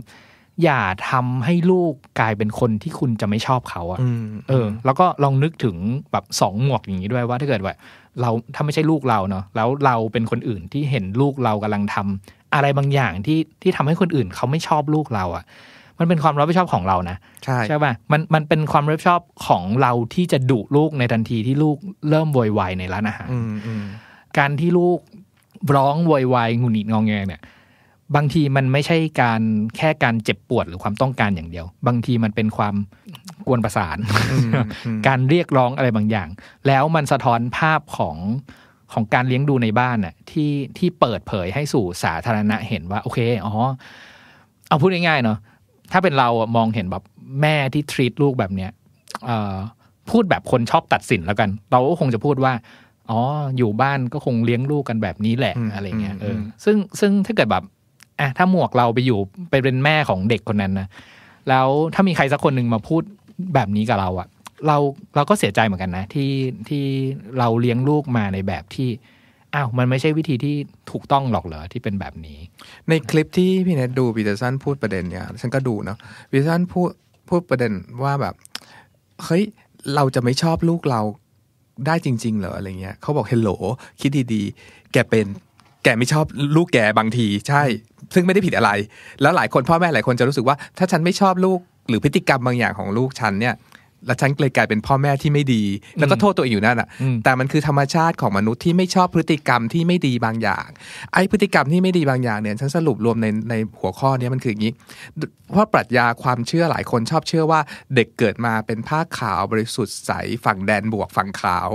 อย่าทำให้ลูกกลายเป็นคนที่คุณจะไม่ชอบเขาอะเออ แล้วก็ลองนึกถึงแบบสองหมวกอย่างนี้ด้วยว่า ถ้าเกิดว่า เราถ้าไม่ใช่ลูกเราเนาะแล้วเราเป็นคนอื่นที่เห็นลูกเรากำลังทำอะไรบางอย่างที่ที่ทำให้คนอื่น เขาไม่ชอบลูกเราอะ่ะ มันเป็นความรับผิดชอบของเรานะใช่ใช่ป่ะมันมันเป็นความรับผิดชอบของเราที่จะดุลูกในทันทีที่ลูกเริ่มวอยวายในร้านอาหารการที่ลูกร้องวอยวายงุนหิดงองแง เนี่ย บางทีมันไม่ใช่การแค่การเจ็บปวดหรือความต้องการอย่างเดียว บางทีมันเป็นความกวนประสาน การเรียกร้องอะไรบางอย่าง แล้วมันสะท้อนภาพของของการเลี้ยงดูในบ้านน่ะที่ที่เปิดเผยให้สู่สาธารณะเห็นว่าโอเคอ๋อเอาพูดง่ายๆเนาะถ้าเป็นเราอะมองเห็นแบบแม่ที่ทรีตลูกแบบเนี้ยพูดแบบคนชอบตัดสินแล้วกัน เราก็คงจะพูดว่าอ๋ออยู่บ้านก็คงเลี้ยงลูกกันแบบนี้แหละอะไรเงี้ยเออซึ่งซึ่งถ้าเกิดแบบอ่ะถ้าหมวกเราไปอยู่ไปเป็นแม่ของเด็กคนนั้นนะแล้วถ้ามีใครสักคนหนึ่งมาพูดแบบนี้กับเราอะเราเราก็เสียใจเหมือนกันนะ ที่ที่เราเลี้ยงลูกมาในแบบที่อ้าวมันไม่ใช่วิธีที่ถูกต้องหรอกเหรอที่เป็นแบบนี้ ในคลิปที่พี่เนทดูพีเตอร์สันพูดประเด็นเนี่ย ฉันก็ดูเนาะพีเตอร์สันพูดพูดประเด็นว่าแบบเฮ้ย เราจะไม่ชอบลูกเราได้จริง ๆเหรออะไรเงี้ยเขาบอกเฮลโหลคิดดี ๆ แกเป็นแกไม่ชอบลูกแกบางที ใช่ ซึ่งไม่ได้ผิดอะไร แล้วหลายคนพ่อแม่หลายคนจะรู้สึกว่า ถ้าฉันไม่ชอบลูก หรือพฤติกรรมบางอย่างของลูกฉันเนี่ยแล้วฉันเลยกลายเป็นพ่อแม่ที่ไม่ดี แล้วก็โทษตัวเองอยู่นั่นอ่ะแต่มันคือธรรมชาติของมนุษย์ที่ไม่ชอบพฤติกรรมที่ไม่ดีบางอย่าง ไอ้พฤติกรรมที่ไม่ดีบางอย่างเนี่ยฉันสรุปรวมในในหัวข้อนี้มันคืออย่างนี้เพราะปรัชญาความเชื่อหลายคนชอบเชื่อว่าเด็กเกิดมาเป็นผ้าขาวบริสุทธิ์ใสฝั่งแดนบวกฝั่งขาว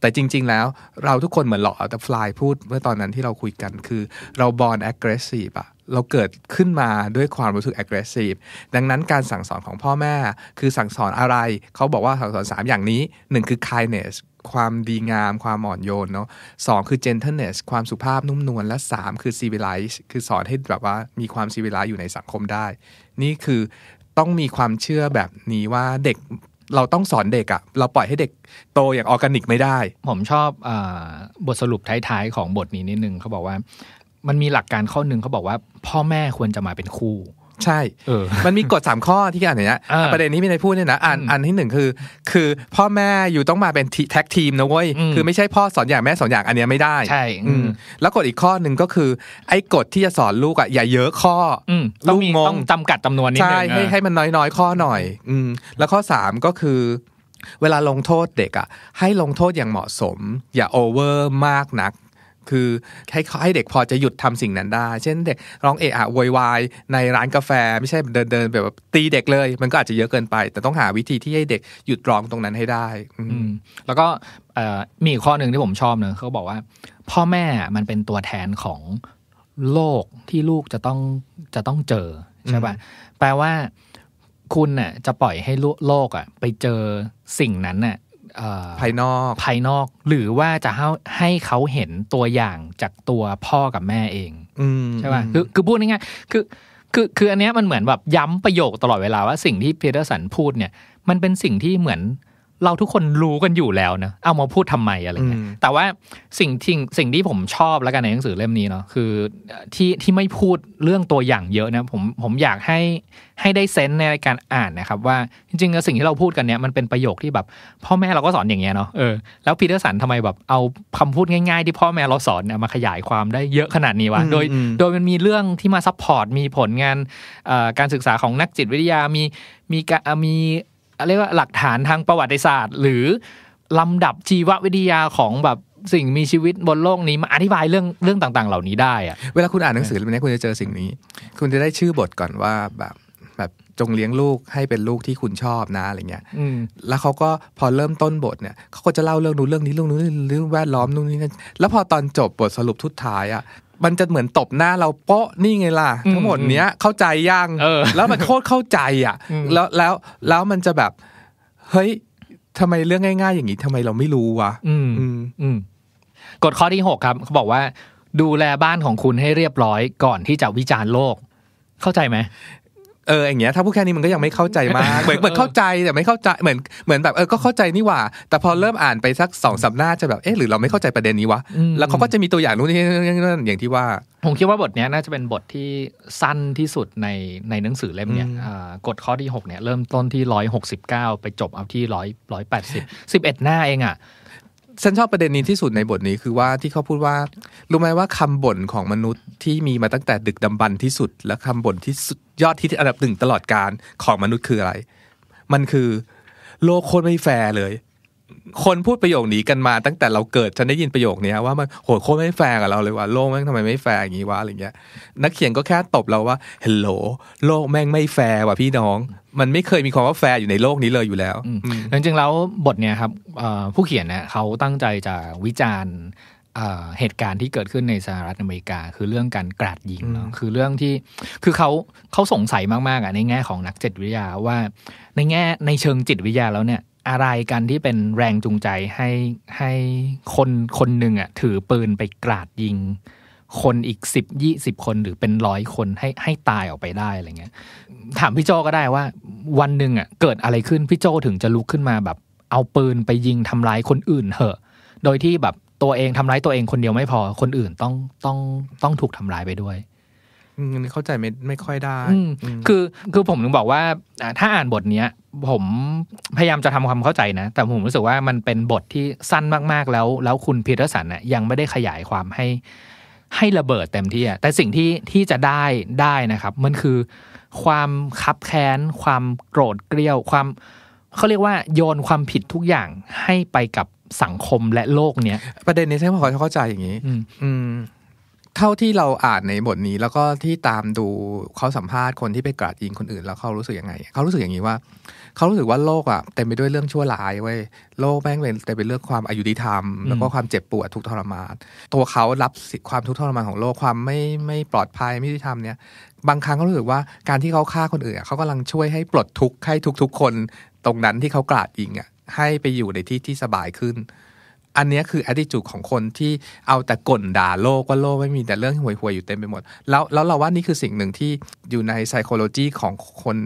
แต่จริง ๆแล้วเราทุกคนเหมือนหล่อแต่ฟลายพูดเมื่อตอนนั้นที่เราคุยกันคือเราบอลแอคเกรสซีฟอะเราเกิดขึ้นมาด้วยความรู้สึก aggressive ดังนั้นการสั่งสอนของพ่อแม่คือสั่งสอนอะไร เขาบอกว่าสั่งสอน 3 อย่างนี้1คือ kindness ความดีงาม ความอ่อนโยนเนาะสองคือ gentleness ความสุภาพนุ่มนวล และ3คือ civilize คือสอนให้แบบว่ามีความ civilize อยู่ในสังคมได้ นี่คือต้องมีความเชื่อแบบนี้ว่าเด็กเราต้องสอนเด็กอะเราปล่อยให้เด็กโตอย่างออร์แกนิกไม่ได้ ผมชอบบทสรุปท้ายๆของบทนี้นิดนึงเขาบอกว่ามันมีหลักการข้อหนึ่งเขาบอกว่าพ่อแม่ควรจะมาเป็นคู่ ใช่เออมันมีกฎสามข้อที่อ่านอย่างเงี้ยประเด็นนี้มีในพูดเนี่ยนะอ่านอันที่หนึ่งคือ คือพ่อแม่อยู่ต้องมาเป็นแท็กทีมนะเว้ยคือไม่ใช่พ่อสอนอย่างแม่สอนอย่างอันเนี้ยไม่ได้ใช่แล้วกฎอีกข้อหนึ่งก็คือไอ้กฎที่จะสอนลูกอ่ะอย่าเยอะข้อต้องงงต้องจำกัดจำนวนนิดนึงใช่ให้ให้มันน้อยน้อยข้อหน่อย อืมแล้วข้อสามก็คือ เวลาลงโทษเด็กอ่ะให้ลงโทษอย่างเหมาะสม อย่าโอเวอร์มากนักคือให้ให้เด็กพอจะหยุดทำสิ่งนั้นได้ เช่นเด็กร้องเอะอะวอยวายในร้านกาแฟ ไม่ใช่เดินเดินแบบตีเด็กเลย มันก็อาจจะเยอะเกินไป แต่ต้องหาวิธีที่ให้เด็กหยุดร้องตรงนั้นให้ได้อืแล้วก็มีข้อหนึ่งที่ผมชอบเนอะเขาบอกว่า พ่อแม่มันเป็นตัวแทนของโลกที่ลูกจะต้องจะต้องเจอ ใช่ป่ะ แปลว่า คุณน่ะจะปล่อยให้โลกอ่ะไปเจอสิ่งนั้นน่ะภายนอก ภายนอก หรือว่าจะให้ให้เขาเห็นตัวอย่างจากตัวพ่อกับแม่เองใช่ป่ะคือคือพูดง่ายๆ คือคือคืออันเนี้ยมันเหมือนแบบย้ำประโยคตลอดเวลาว่าสิ่งที่เพเดอร์สันพูดเนี่ยมันเป็นสิ่งที่เหมือนเราทุกคนรู้กันอยู่แล้วนะ เอามาพูดทำไมอะไรเงี้ย แต่ว่าสิ่งที่สิ่งที่ผมชอบแล้วกันในหนังสือเล่มนี้เนาะคือที่ที่ไม่พูดเรื่องตัวอย่างเยอะนะผมผมอยากให้ให้ได้เซนส์ในการอ่านนะครับว่า จริงๆสิ่งที่เราพูดกันเนี่ยมันเป็นประโยคที่แบบพ่อแม่เราก็สอนอย่างเงี้ยเนาะเออแล้วพีเตอร์สันทำไมแบบเอาคำพูดง่ายๆ ที่พ่อแม่เราสอนเนี่ยมาขยายความได้เยอะขนาดนี้วะโดยโดยมันมีเรื่องที่มาซัพพอร์ตมีผลงานการศึกษาของนักจิตวิทยามีมีมีเรียกว่าหลักฐานทางประวัติศาสตร์ หรือ ลำดับชีววิทยาของแบบสิ่งมีชีวิตบนโลกนี้มาอธิบายเรื่องเรื่องต่าง ๆ เหล่านี้ได้อะเวลาคุณอ่านหนังสือเล่มนี้คุณจะเจอสิ่งนี้ คุณจะได้ชื่อบทก่อนว่าแบบแบบจงเลี้ยงลูกให้เป็นลูกที่คุณชอบนะอะไรเงี้ยแล้วเขาก็พอเริ่มต้นบทเนี่ยเขาก็จะเล่าเรื่องนู้นเรื่องนี้เรื่องนู้นเรื่องแวดล้อมนู้นนี่นั่นแล้วพอตอนจบบทสรุปทุดท้ายอะมันจะเหมือนตบหน้า เราเปาะนี่ไงล่ะทั้งหมดเนี้ยเข้าใจยังแล้วมันโคตรเข้าใจ อ่ะ แล้วแล้วแล้วมันจะแบบเฮ้ยทำไมเรื่องง่าย ๆ อย่างนี้ทำไมเราไม่รู้วะอืมอืมกฎข้อที่หกครับ เขาบอกว่า ดูแลบ้านของคุณให้เรียบร้อย ก่อนที่จะวิจารณ์โลก เข้าใจไหมเอออย่างเงี้ยถ้าพูดแค่นี้มันก็ยังไม่เข้าใจมากเหมือนเหมือนเข้าใจแต่ไม่เข้าใจเหมือนเหมือนแบบเออก็เข้าใจนี่หว่า แต่พอเริ่มอ่านไปสักสองสาหน้าจะแบบเออหรือเราไม่เข้าใจประเด็นนี้วะแล้วเขาก็จะมีตัวอย่างนู้นนี่นั่นอย่างที่ว่าผมคิดว่าบทนี้น่าจะเป็นบทที่สั้นที่สุดในในหนังสือเล่มเนี่ยกฎข้อที่6เนี่ยเริ่มต้นที่169ไปจบเอาที่รร้้ออยยแปดสิบสิบเอ็ดหน้าเองอ่ะฉันชอบประเด็นนี้ที่สุดในบทนี้คือว่าที่เขาพูดว่า รู้ไหมว่าคำบ่นของมนุษย์ที่มีมาตั้งแต่ดึกดำบรรที่สุด และคำบ่นที่สุดยอดที่อันดับหนึ่งตลอดการของมนุษย์คืออะไร มันคือ โลกโคตรไม่แฟร์เลยคนพูดประโยคนี้กันมาตั้งแต่เราเกิดฉันได้ยินประโยคนี้ว่ามันโหโคตรไม่แฟร์กับเราเลยว่าโลกแม่งทำไมไม่แฟร์อย่างนี้วะอะไรเงี้ยนักเขียนก็แค่ตบเราว่าเฮลโหลโลกแม่งไม่แฟร์ว่ะพี่น้อง มันไม่เคยมีความว่าแฟร์อยู่ในโลกนี้เลยอยู่แล้วจริงๆแล้วบทเนี้ยครับผู้เขียนเนี่ยเขาตั้งใจจะวิจารณ์เหตุการณ์ที่เกิดขึ้นในสหรัฐอเมริกาคือเรื่องการกราดยิงเนาะคือเรื่องที่คือเขาเขาสงสัยมากๆอ่ะในแง่ของนักจิตวิทยาว่า ในแง่ในเชิงจิตวิทยาแล้วเนี่ยอะไรกันที่เป็นแรงจูงใจให้ให้คนคนหนึ่งอ่ะถือปืนไปกราดยิง คนอีกสิบ ยี่สิบคน หรือเป็นร้อยคนให้ให้ตายออกไปได้อะไรเงี้ยถามพี่โจก็ได้ว่าวันหนึ่งอ่ะเกิดอะไรขึ้นพี่โจถึงจะลุกขึ้นมาแบบเอาปืนไปยิงทำร้ายคนอื่นเหอะ โดยที่แบบตัวเองทำร้ายตัวเองคนเดียวไม่พอคนอื่นต้องต้องต้องถูกทำร้ายไปด้วยเข้าใจไม่ไม่ค่อยได้ คือคือผมถึงบอกว่า ถ้าอ่านบทเนี้ยผมพยายามจะทำความเข้าใจนะ แต่ผมรู้สึกว่ามันเป็นบทที่สั้นมาก ๆ แล้ว แล้วคุณพีเตอร์สันน่ะยัง ไม่ได้ขยายความให้ให้ระเบิดเต็มที่อะแต่สิ่งที่ที่จะได้ได้นะครับ มันคือ ความคับแค้น ความโกรธเกลียว ความเขาเรียกว่าโยนความผิดทุกอย่างให้ไปกับสังคมและโลกเนี้ยประเด็นนี้ใช่ไหมขอเข้าใจอย่างนี้อืมเท่าที่เราอ่านในบทนี้ แล้วก็ที่ตามดูเขาสัมภาษณ์คนที่ไปกราดยิงคนอื่นแล้วเขารู้สึกยังไงเขารู้สึกอย่างนี้ว่าเขารู้สึกว่าโลกอ่ะเต็มไปด้วยเรื่องชั่วร้ายเว้ยโลกแม่งเป็นเต็มไปด้วยความอายุติธรรมแล้วก็ความเจ็บปวดทุกทรมานตัวเขารับความทุกทรมานของโลกความไม่ไม่ปลอดภัยไม่ยุติธรรมเนี่ยบางครั้งเขารู้สึกว่าการที่เขาฆ่าคนอื่นเขากำลังช่วยให้ปลดทุกข์ให้ทุกๆคนตรงนั้นที่เขากราดยิงอ่ะให้ไปอยู่ในที่ที่สบายขึ้นอันนี้คือ attitude ของคนที่เอาแต่ก่นด่าโลก ว่าโลกไม่มีแต่เรื่องห่วยๆอยู่เต็มไปหมด แล้วแล้วเราว่านี่คือสิ่งหนึ่งที่อยู่ใน psychology ของคน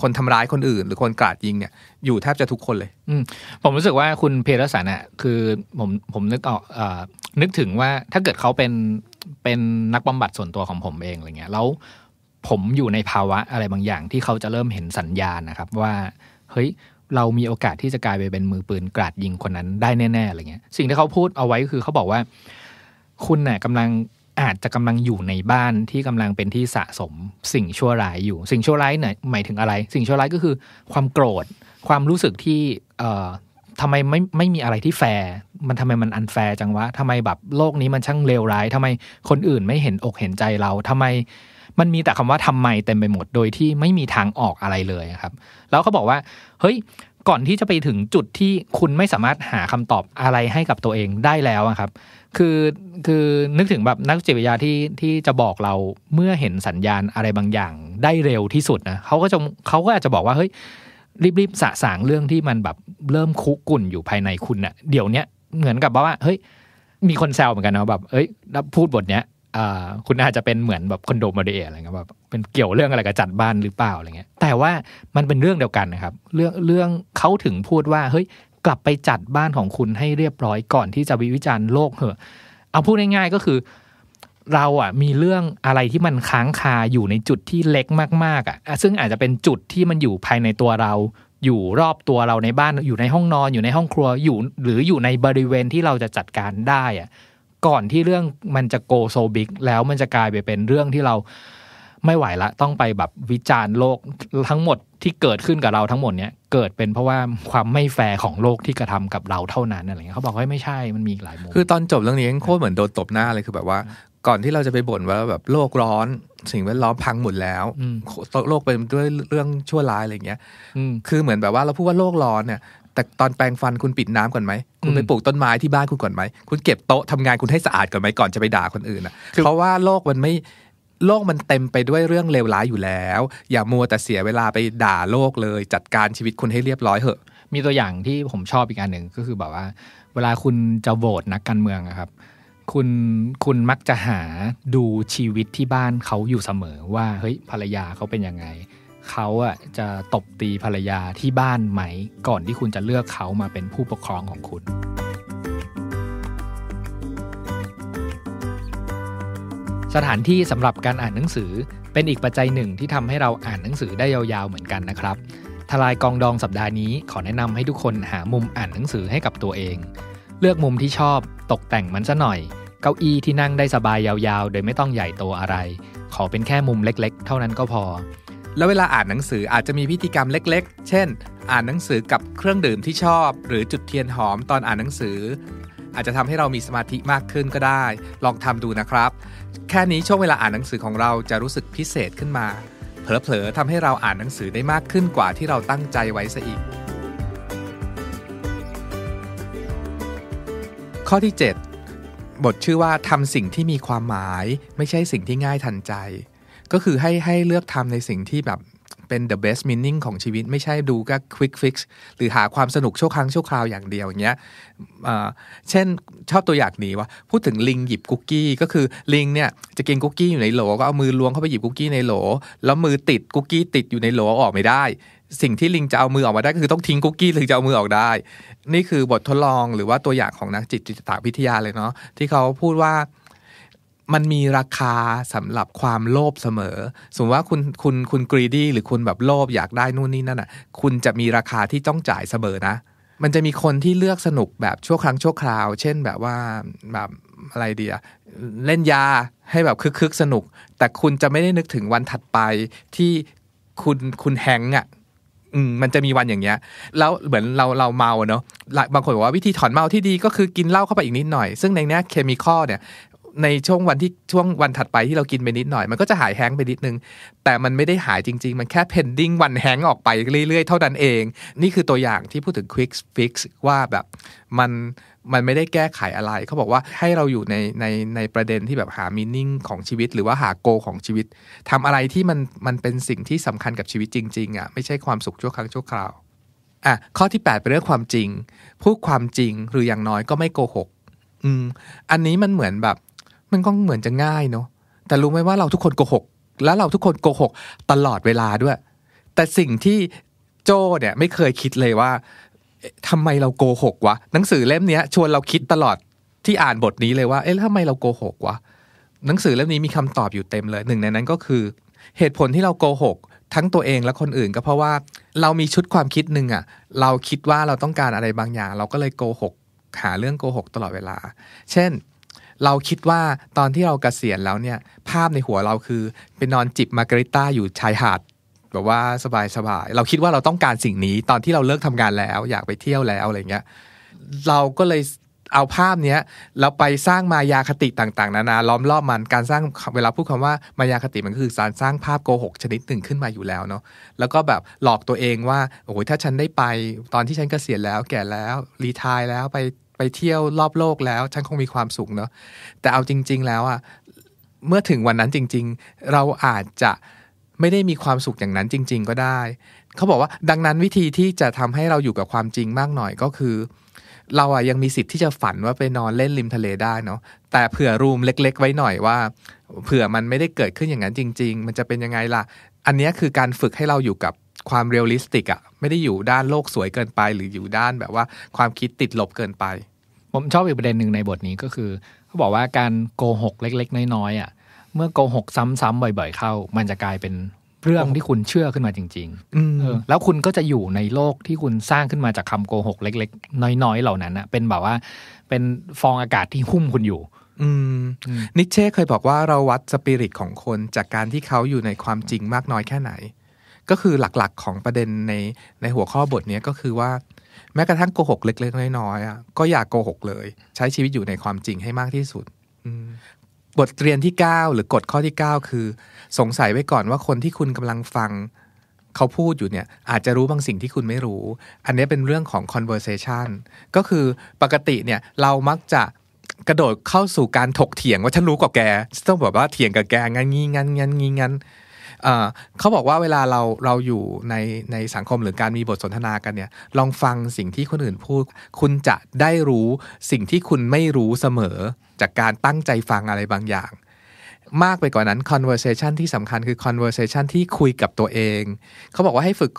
คนทำร้ายคนอื่น หรือคนกราดยิงเนี่ย อยู่แทบจะทุกคนเลยอผมรู้สึกว่าคุณเพรสันอะคือผมผมนึกออกอนึกถึงว่าถ้าเกิดเขาเป็นเป็นนักบำบัดส่วนตัวของผมเองอะไรเงี้ยแล้วผมอยู่ในภาวะอะไรบางอย่าง ที่เขาจะเริ่มเห็นสัญญาณนะครับว่าเฮ้ยเรามีโอกาสที่จะกลายไปเป็นมือปืนกราดยิงคนนั้นได้แน่ๆ อะไรเงี้ย สิ่งที่เขาพูดเอาไว้คือเขาบอกว่า คุณน่ยกำลังอาจจะกำลังอยู่ในบ้านที่กำลังเป็นที่สะสมสิ่งชั่วร้ายอยู่ สิ่งชั่วร้ายเนี่ยหมายถึงอะไร สิ่งชั่วร้ายก็คือ ความโกรธ ความรู้สึกที่เอ่อทำไมไม่ไม่มีอะไรที่แฟร์มันทำไมมันอันแฟร์จังวะทำไมแบบโลกนี้มันช่างเลวร้ายทำไมคนอื่นไม่เห็นอกเห็นใจเราทำไมมันมีแต่คำว่าทำไมเต็มไปหมดโดยที่ไม่มีทางออกอะไรเลยครับ แล้วเขาบอกว่า เฮ้ย ก่อนที่จะไปถึงจุดที่คุณไม่สามารถหาคำตอบอะไรให้กับตัวเองได้แล้วครับ คือคือนึกถึงแบบนักจิตวิทยาที่ที่จะบอกเราเมื่อเห็นสัญญาณอะไรบางอย่างได้เร็วที่สุดนะเขาก็จะเขาก็อาจจะบอกว่าเฮ้ยรีบๆสะสางเรื่องที่มันแบบเริ่มคุกุ่นอยู่ภายในคุณเนะ่ะเดี๋ยวเนี้ยเหมือนกับว่า เฮ้ยมีคนแซวเหมือนกันนะแบบเอ้ยพูดบทเนี้ยคุณอาจจะเป็นเหมือนแบบคอนโดมอเดียอะไรเงี้ยแบบเป็นเกี่ยวเรื่องอะไรกับจัดบ้านหรือเปล่าอะไรเงี้ย แต่ว่ามันเป็นเรื่องเดียวกันนะครับเรื่องเรื่องเขาถึงพูดว่าเฮ้ยกลับไปจัดบ้านของคุณให้เรียบร้อยก่อนที่จะวิจารณ์โลกเหอะเอาพูดง่ายๆก็คือ เราอ่ะมีเรื่องอะไรที่มันค้างคาอยู่ในจุดที่เล็กมากๆอ่ะ ซึ่งอาจจะเป็นจุดที่มันอยู่ภายในตัวเรา อยู่รอบตัวเราในบ้านอยู่ในห้องนอนอยู่ในห้องครัวอยู่ หรืออยู่ในบริเวณที่เราจะจัดการได้อ่ะก่อนที่เรื่องมันจะโกโซบิกแล้วมันจะกลายไปเป็นเรื่องที่เราไม่ไหวละ ต้องไปแบบวิจารณ์โลกทั้งหมดที่เกิดขึ้นกับเราทั้งหมดเนี้ยเกิดเป็นเพราะว่าความไม่แฟร์ของโลกที่กระทำกับเราเท่านั้นอะไรเงี้ยเขาบอกว่าไม่ใช่มันมีหลายมุมคือตอนจบเรื่องนี้โคตรเหมือนโดนตบหน้าเลยคือแบบว่า ก่อนที่เราจะไปบ่นว่าแบบโลกร้อน สิ่งแวดล้อมพังหมดแล้วโลกเป็นด้วยเรื่องชั่วร้ายอะไรเงี้ยคือเหมือนแบบว่าเราพูดว่าโลกร้อนเนี่ยแต่ตอนแปลงฟันคุณปิดน้ำก่อนไหม คุณไปปลูกต้นไม้ที่บ้านคุณก่อนไหม คุณเก็บโต๊ะทำงานคุณให้สะอาดก่อนไหมก่อนจะไปด่าคนอื่นอ่ะเพราะว่าโลกมันไม่โลกมันเต็มไปด้วยเรื่องเลวร้ายอยู่แล้ว อย่ามัวแต่เสียเวลาไปด่าโลกเลย จัดการชีวิตคุณให้เรียบร้อยเหอะมีตัวอย่างที่ผมชอบอีกอันหนึ่งก็คือแบบว่า เวลาคุณจะโหวตนักการเมืองครับคุณคุณมักจะหาดูชีวิตที่บ้านเขาอยู่เสมอ ว่าเฮ้ยภรรยาเขาเป็นยังไงเขาอะจะตบตีภรรยาที่บ้านไหม ก่อนที่คุณจะเลือกเขามาเป็นผู้ปกครองของคุณ สถานที่สำหรับการอ่านหนังสือเป็นอีกปัจจัยหนึ่งที่ทำให้เราอ่านหนังสือได้ยาวๆเหมือนกันนะครับ ทลายกองดองสัปดาห์นี้ ขอแนะนำให้ทุกคนหามุมอ่านหนังสือให้กับตัวเอง เลือกมุมที่ชอบตกแต่งมันซะหน่อย เก้าอี้ที่นั่งได้สบายยาวๆ โดยไม่ต้องใหญ่โตอะไร ขอเป็นแค่มุมเล็ก ๆ เท่านั้นก็พอแล้วเวลาอ่านหนังสืออาจจะมีพิธีกรรมเล็ก ๆ เช่น อ่านหนังสือกับเครื่องดื่มที่ชอบ หรือจุดเทียนหอมตอนอ่านหนังสือ อาจจะทำให้เรามีสมาธิมากขึ้นก็ได้ ลองทำดูนะครับ แค่นี้ช่วงเวลาอ่านหนังสือของเราจะรู้สึกพิเศษขึ้นมาเผลอๆทำให้เราอ่านหนังสือได้มากขึ้นกว่าที่เราตั้งใจไว้ซะอีกข้อที่ 7 บทชื่อว่าทำสิ่งที่มีความหมาย ไม่ใช่สิ่งที่ง่ายทันใจก็คือให้ให้เลือกทำในสิ่งที่แบบเป็น the best meaning ของชีวิต ไม่ใช่ดูก็ quick fix หรือหาความสนุกชั่วครั้งชั่วคราวอย่างเดียวอย่างเงี้ยเช่นชอบตัวอย่างนี้ว่า พูดถึงลิงหยิบคุกกี้ ก็คือลิงเนี่ยจะกินคุกกี้อยู่ในโหล ก็เอามือล้วงเข้าไปหยิบคุกกี้ในโหล แล้วมือติดคุกกี้ติดอยู่ในโหลออกไม่ได้ สิ่งที่ลิงจะเอามือออกมาได้ก็คือต้องทิ้งคุกกี้ถึงจะเอามือออกได้นี่คือบททดลองหรือว่าตัวอย่างของนักจิตจิตตวิทยาเลยเนาะที่เขาพูดว่ามันมีราคาสำหรับความโลภเสมอ สมมติว่าคุณ คุณ คุณกรีดี้หรือคุณแบบโลภอยากได้นู่นนี่นั่นอ่ะ คุณจะมีราคาที่ต้องจ่ายเสมอนะ มันจะมีคนที่เลือกสนุกแบบชั่วครั้งชั่วคราว เช่น แบบว่าแบบอะไรเดียเล่นยาให้แบบคึกคึกสนุก แต่คุณจะไม่ได้นึกถึงวันถัดไปที่คุณ คุณแหงอ่ะ อืมมันจะมีวันอย่างเงี้ย แล้วเหมือนเราเราเมาเนาะบางคนบอกว่าวิธีถอนเมาที่ดีก็คือกินเหล้าเข้าไปอีกนิดหน่อย ซึ่งในเนี้ยเคมีคอลเนี่ยในช่วงวันที่ช่วงวันถัดไปที่เรากินไปนิดหน่อย มันก็จะหายแห้งไปนิดนึง แต่มันไม่ได้หายจริงๆ มันแค่ pending วันแห้งออกไปเรื่อยๆเท่านั้นเอง นี่คือตัวอย่างที่พูดถึง quick fix ว่าแบบมันมันไม่ได้แก้ไขอะไร เขาบอกว่าให้เราอยู่ในในในประเด็นที่แบบหามีนิ่งของชีวิต หรือว่าหาโกของชีวิต ทำอะไรที่มันมันเป็นสิ่งที่สำคัญกับชีวิตจริงๆอะ่ะไม่ใช่ความสุขชั่วครั้งชั่วคราวอ่ะข้อที่8เป็นเรื่องความจริงพูดความจริงหรืออย่างน้อยก็ไม่โกหกอืมอันนี้มันเหมือนแบบมันก็เหมือนจะง่ายเนาะ แต่รู้ไหมว่าเราทุกคนโกหก แล้วเราทุกคนโกหกตลอดเวลาด้วย แต่สิ่งที่โจเนี่ยไม่เคยคิดเลยว่า ทำไมเราโกหกวะ หนังสือเล่มเนี้ยชวนเราคิดตลอดที่อ่านบทนี้เลยว่า เอ๊ะทำไมเราโกหกวะ หนังสือเล่มนี้มีคำตอบอยู่เต็มเลย หนึ่งในนั้นก็คือ เหตุผลที่เราโกหกทั้งตัวเองและคนอื่นก็เพราะว่า เรามีชุดความคิดหนึ่งอะเราคิดว่าเราต้องการอะไรบางอย่าง เราก็เลยโกหกหาเรื่องโกหกตลอดเวลา เช่นเราคิดว่าตอนที่เรากเกษียณแล้วเนี่ย ภาพในหัวเราคือ เป็นนอนจิบมาการิต้าอยู่ชายหาดแบบว่าสบายสบายเราคิดว่าเราต้องการสิ่งนี้ ตอนที่เราเลิกทำงานแล้ว อยากไปเที่ยวแล้ว อะไรเงี้ยเราก็เลยเอาภาพเนี้ยเราไปสร้างมายาคติต่างๆนานาล้อมรอบมันการสร้างเวลาพูดคำว่ามายาคติมันก็คือการสร้างภาพโกหกชนิดหนึ่งขึ้นมาอยู่แล้วเนาะแล้วก็แบบหลอกตัวเองว่าโอ้ยถ้าฉันได้ไปตอนที่ฉันกเกษียณแล้ว แก่แล้วรีทายแล้วไปไปเที่ยวรอบโลกแล้วฉันคงมีความสุขเนาะ แต่เอาจริง ๆ แล้วอะเมื่อถึงวันนั้นจริง ๆ เราอาจจะไม่ได้มีความสุขอย่างนั้นจริง ๆ ก็ได้ เขาบอกว่าดังนั้นวิธีที่จะทำให้เราอยู่กับความจริงมากหน่อยก็คือ เราอะยังมีสิทธิ์ที่จะฝันว่าไปนอนเล่นริมทะเลได้เนาะ แต่เผื่อรูมเล็กๆ ไว้หน่อยว่า เผื่อมันไม่ได้เกิดขึ้นอย่างนั้นจริง ๆ มันจะเป็นยังไงล่ะ อันนี้คือการฝึกให้เราอยู่กับความเรียลลิสติกอะไม่ได้อยู่ด้านโลกสวยเกินไปหรืออยู่ด้านแบบว่าความคิดติดลบเกินไปผมชอบอีกประเด็นหนึ่งในบทนี้ก็คือ เขาบอกว่าการโกหกเล็ก ๆ น้อยๆอ่ะเมื่อโกหกซ้ำๆบ่อย ๆเข้ามันจะกลายเป็นเรื่องที่คุณเชื่อขึ้นมาจริงๆแล้วคุณก็จะอยู่ในโลกที่คุณสร้างขึ้นมาจากคำโกหกเล็กๆน้อยๆเหล่านั้นนะเป็นแบบว่าเป็นฟองอากาศที่หุ้มคุณอยู่นิเช่เคยบอกว่าเราวัดสปิริตของคนจากการที่เขาอยู่ในความจริงมากน้อยแค่ไหน ก็คือหลักๆของประเด็นในในหัวข้อบทนี้ก็คือว่าแม้กระทั่งโกหกเล็กๆ น้อยๆก็อย่ากโกหกเลย ใช้ชีวิตอยู่ในความจริงให้มากที่สุด บทเรียนที่ 9 หรือกฎข้อที่ 9 คือสงสัยไว้ก่อนว่าคนที่คุณกำลังฟัง เขาพูดอยู่เนี่ย อาจจะรู้บางสิ่งที่คุณไม่รู้ อันนี้เป็นเรื่องของ conversation ก็คือปกติเนี่ยเรามักจะกระโดดเข้าสู่การถกเถียงว่าฉันรู้กว่าแกต้องบอกว่าเถียงกับแกงั้นงี้งั้นงั้นงี้งั้นเขาบอกว่าเวลาเราเราอยู่ในในสังคมหรือการมีบทสนทนากันเนี่ยลองฟังสิ่งที่คนอื่นพูด คุณจะได้รู้สิ่งที่คุณไม่รู้เสมอจากการตั้งใจฟังอะไรบางอย่าง มากไปกว่านั้น conversation ที่สำคัญคือ conversation ที่คุยกับตัวเอง เขาบอกว่าให้ฝึก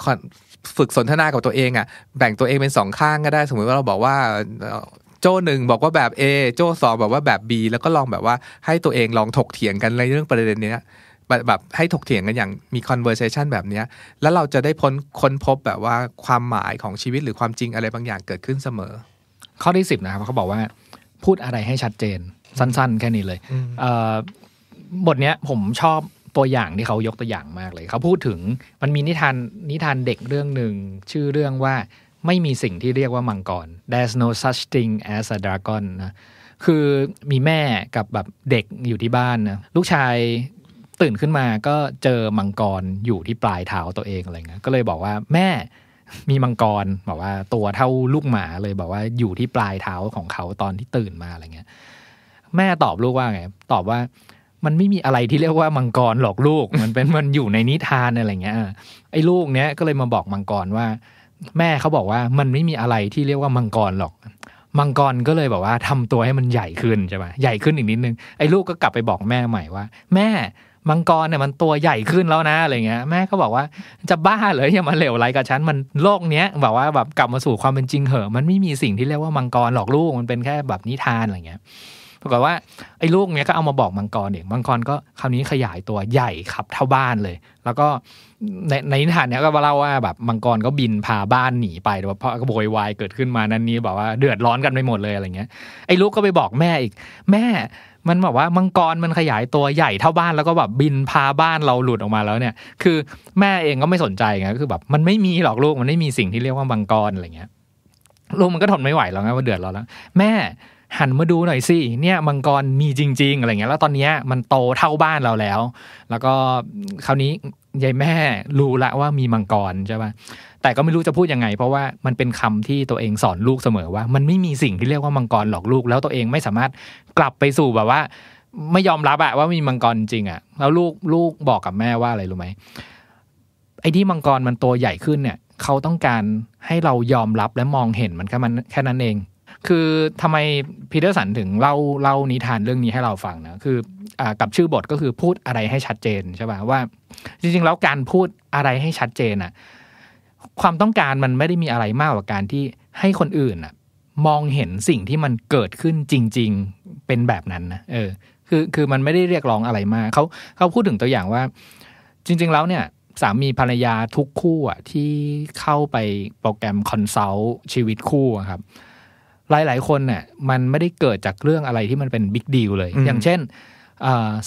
ฝึกสนทนากับตัวเองอะ่ะแบ่งตัวเองเป็นสองข้างก็ได้ สมมติว่าเราบอกว่าโจ้หนึ่งบอกว่าแบบ A โจ้สองบอกว่าแบบ B แล้วก็ลองแบบว่าให้ตัวเองลองถกเถียงกันในเรื่องประเด็นเนี้ยแบบให้ถกเถียงกันอย่างมี conversation แบบนี้ แล้วเราจะได้พ้นค้นพบแบบว่าความหมายของชีวิตหรือความจริงอะไรบางอย่างเกิดขึ้นเสมอ ข้อที่สิบนะครับเขาบอกว่า พูดอะไรให้ชัดเจน สั้น ๆ แค่นี้เลยบทเนี้ยผมชอบตัวอย่างที่เขายกตัวอย่างมากเลย เขาพูดถึงมันมีนิทาน นิทานเด็กเรื่องหนึ่ง ชื่อเรื่องว่าไม่มีสิ่งที่เรียกว่ามังกร there's no such thing as a dragon นะคือมีแม่กับแบบเด็กอยู่ที่บ้านนะลูกชายตื่นขึ้นมาก็เจอมังกรอยู่ที่ปลายเท้าตัวเองอะไรเงี้ย ก็เลยบอกว่าแม่มีมังกรบอกว่าตัวเท่าลูกหมาเลยบอกว่าอยู่ที่ปลายเท้าของเขาตอนที่ตื่นมาอะไรเงี้ยแม่ตอบลูกว่าไงตอบว่า มันไม่มีอะไรที่เรียกว่ามังกรหลอกลูก มันเป็นมันอยู่ในนิทานอะไรเงี้ยไอ้ลูกเนี้ยก็เลยมาบอกมังกรว่า แม่เขาบอกว่ามันไม่มีอะไรที่เรียกว่ามังกรหรอกมังกรก็เลยบอกว่าทำตัวให้มันใหญ่ขึ้นใช่ไหมใหญ่ขึ้นอีกนิดนึงไอ้ลูกก็กลับไปบอกแม่ใหม่ว่า แม่มังกรเนี่ยมันตัวใหญ่ขึ้นแล้วนะอะไรเงี้ย แม่เขาบอกว่าจะบ้าเลยอย่ามาเหลวไหลกับฉันมันโลกเนี้ยแบบว่าแบบกลับมาสู่ความเป็นจริงเหอะ มันไม่มีสิ่งที่เรียกว่ามังกรหลอกลูกมันเป็นแค่แบบนิทานอะไรเงี้ยปรากฏว่าไอ้ลูกเนี้ยก็เอามาบอกมังกรเองมังกรก็คราวนี้ขยายตัวใหญ่ครับเท่าบ้านเลย แล้วก็ในในนิทานเนี้ยก็เล่าว่าแบบมังกรก็บินพาบ้านหนีไปแต่ว่าพกระโวยวายเกิดขึ้นมานั้นนี้บอกว่าเดือดร้อนกันไปหมดเลยอะไรเงี้ยไอ้ลูกก็ไปบอกแม่อีกแม่มันแบบว่ามังกรมันขยายตัวใหญ่เท่าบ้านแล้วก็แบบบินพาบ้านเราหลุดออกมาแล้วเนี่ย คือแม่เองก็ไม่สนใจไงก็คือแบบ มันไม่มีหรอกลูกมันไม่มีสิ่งที่เรียกว่า มังกรอะไรเงี้ย ลูกมันก็ทนไม่ไหวแล้วไงว่าเดือดร้อนแล้วแม่ หันมาดูหน่อยสิเนี่ยมังกรมีจริง ๆอะไรเงี้ย แล้วตอนเนี้ยมันโตเท่าบ้านเราแล้ว แล้วก็คราวนี้ยายแม่รู้ละว่ามีมังกรใช่ป่ะ แต่ก็ไม่รู้จะพูดยังไง เพราะว่ามันเป็นคำที่ตัวเองสอนลูกเสมอว่ามันไม่มีสิ่งที่เรียกว่ามังกรหลอกลูกแล้วตัวเองไม่สามารถกลับไปสู่แบบว่า ไม่ยอมรับอะว่ามีมังกรจริงอะแล้วลูกลูกบอกกับแม่ว่าอะไรรู้ไหมไอ้ที่มังกรมันตัวใหญ่ขึ้นเนี่ยเขาต้องการให้เรายอมรับและมองเห็นมันแค่มันแค่นั้นเอง คือทำไมพีเตอร์สันถึงเล่าเล่านิทานเรื่องนี้ให้เราฟังนะคืออกับชื่อบทก็คือพูดอะไรให้ชัดเจนใช่ป่ะว่าจริงๆแล้วการพูดอะไรให้ชัดเจนอะความต้องการมันไม่ได้มีอะไรมากกว่าการที่ให้คนอื่นอะมองเห็นสิ่งที่มันเกิดขึ้นจริงๆเป็นแบบนั้นนะเออ คือคือมันไม่ได้เรียกร้องอะไรมากเขาเขาพูดถึงตัวอย่างว่าจริงๆแล้วเนี่ย สามีภรรยาทุกคู่อะที่เข้าไปโปรแกรมคอนซัลท์ชีวิตคู่ครับ หลายๆคนเนี่ยมันไม่ได้เกิดจากเรื่องอะไรที่มันเป็นบิ๊กดีลเลย อย่างเช่น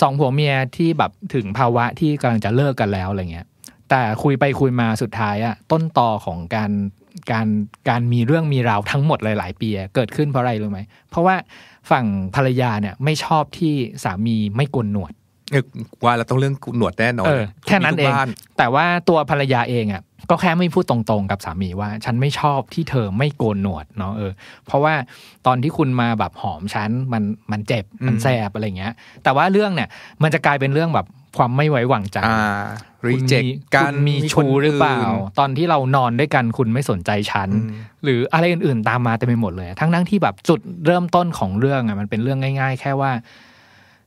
สองผัวเมียที่แบบถึงภาวะที่กำลังจะเลิกกันแล้วอะไรเงี้ย แต่คุยไปคุยมาสุดท้ายอะต้นต่อของการการการมีเรื่องมีราวทั้งหมดหลายๆปี เกิดขึ้นเพราะอะไรรู้ไหม เพราะว่าฝั่งภรรยาเนี่ยไม่ชอบที่สามีไม่กลนหนวดว่าเราต้องเรื่องหนวดแน่นอนแค่นั้นเองแต่ว่าตัวภรรยาเองอ่ะก็แค่ไม่พูดตรง ๆกับสามีว่า ฉันไม่ชอบที่เธอไม่โกนหนวดเนาะเออเพราะว่าตอนที่คุณมาแบบหอมฉันมันมันเจ็บมันแสบอะไรเงี้ย แต่ว่าเรื่องเนี่ย มันจะกลายเป็นเรื่องแบบความไม่ไว้วางใจรีเจีคการมีชูหรือเปล่าตอนที่เรานอนด้วยกันคุณไม่สนใจฉันหรืออะไรอื่นๆตามมาเต็มไปหมดเลย ทั้งทั้งที่แบบจุดเริ่มต้นของเรื่องอ่ะ มันเป็นเรื่องง่าย ๆ แค่ว่า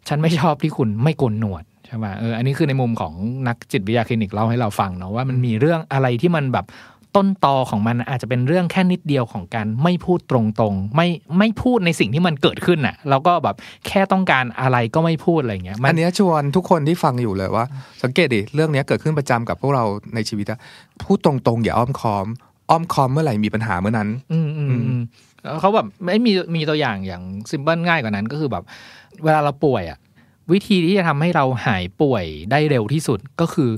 ฉันไม่ชอบที่คุณไม่โกนหนวดใช่ไหมเอออันนี้คือในมุมของนักจิตวิทยาคลินิกเล่าให้เราฟังเนาะว่ามันมีเรื่องอะไรที่มันแบบต้นตอของมันอาจจะเป็นเรื่องแค่นิดเดียวของการไม่พูดตรงๆ ไม่ไม่พูดในสิ่งที่มันเกิดขึ้นน่ะแล้วก็แบบแค่ต้องการอะไรก็ไม่พูดอะไรเงี้ยอันนี้ชวนทุกคนที่ฟังอยู่เลยว่า สังเกตดิเรื่องนี้เกิดขึ้นประจำกับพวกเราในชีวิตพูดตรงๆอย่าอ้อมค้อมอ้อมค้อมเมื่อไหร่มีปัญหาเมื่อนั้น อืมเขาแบบไม่มีมีตัวอย่างอย่างซิมเปิลง่ายกว่านั้นก็คือแบบเวลาเราป่วยอะวิธีที่จะทำให้เราหายป่วยได้เร็วที่สุดก็คือ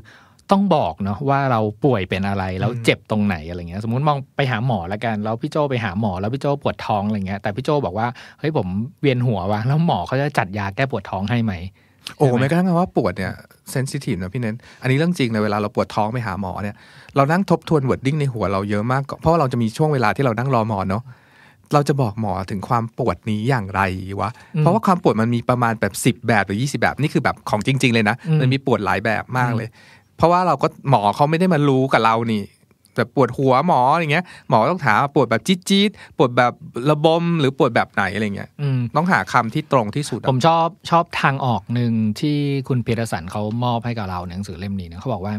ต้องบอกเนาะว่าเราป่วยเป็นอะไรแล้วเจ็บตรงไหนอะไรเงี้ย สมมติมองไปหาหมอแล้วกันแล้วพี่โจไปหาหมอ แล้วพี่โจปวดท้องอะไรเงี้ยแต่พี่โจบอกว่า เฮ้ยผมเวียนหัววะแล้วหมอเขาจะจัดยาแก้ปวดท้องให้ไหม โอ้ไม่กระทั่งว่าปวดเนี่ยเซนซิทีฟนะพี่เน้นอันนี้เรื่องจริงเลยเวลาเราปวดท้องไปหาหมอเนี่ยเรานั่งทบทวนวอร์ดดิ้งในหัวเราเยอะมากเพราะว่าเราจะมีช่วงเวลาที่เรานั่งรอหมอเนาะเราจะบอกหมอถึงความปวดนี้อย่างไรวะ เพราะว่าความปวดมันมีประมาณแบบสิบแบบหรือยี่ิบแบบนี่คือแบบของจริง ๆ เลยนะมันมีปวดหลายแบบมากเลย เพราะว่าเราก็หมอเขาไม่ได้มารู้กับเรานี่แบบปวดหัวหมออะไรเงี้ยหมอต้องถามปวดแบบจี๊ดจี๊ดปวดแบบระบม หรือปวดแบบไหนอะไรเงี้ยต้องหาคำที่ตรงที่สุดผมชอบชอบทางออกหนึ่งที่คุณเพียรสันเขามอบให้กับเราหนังสือเล่มนี้นะเขาบอกว่า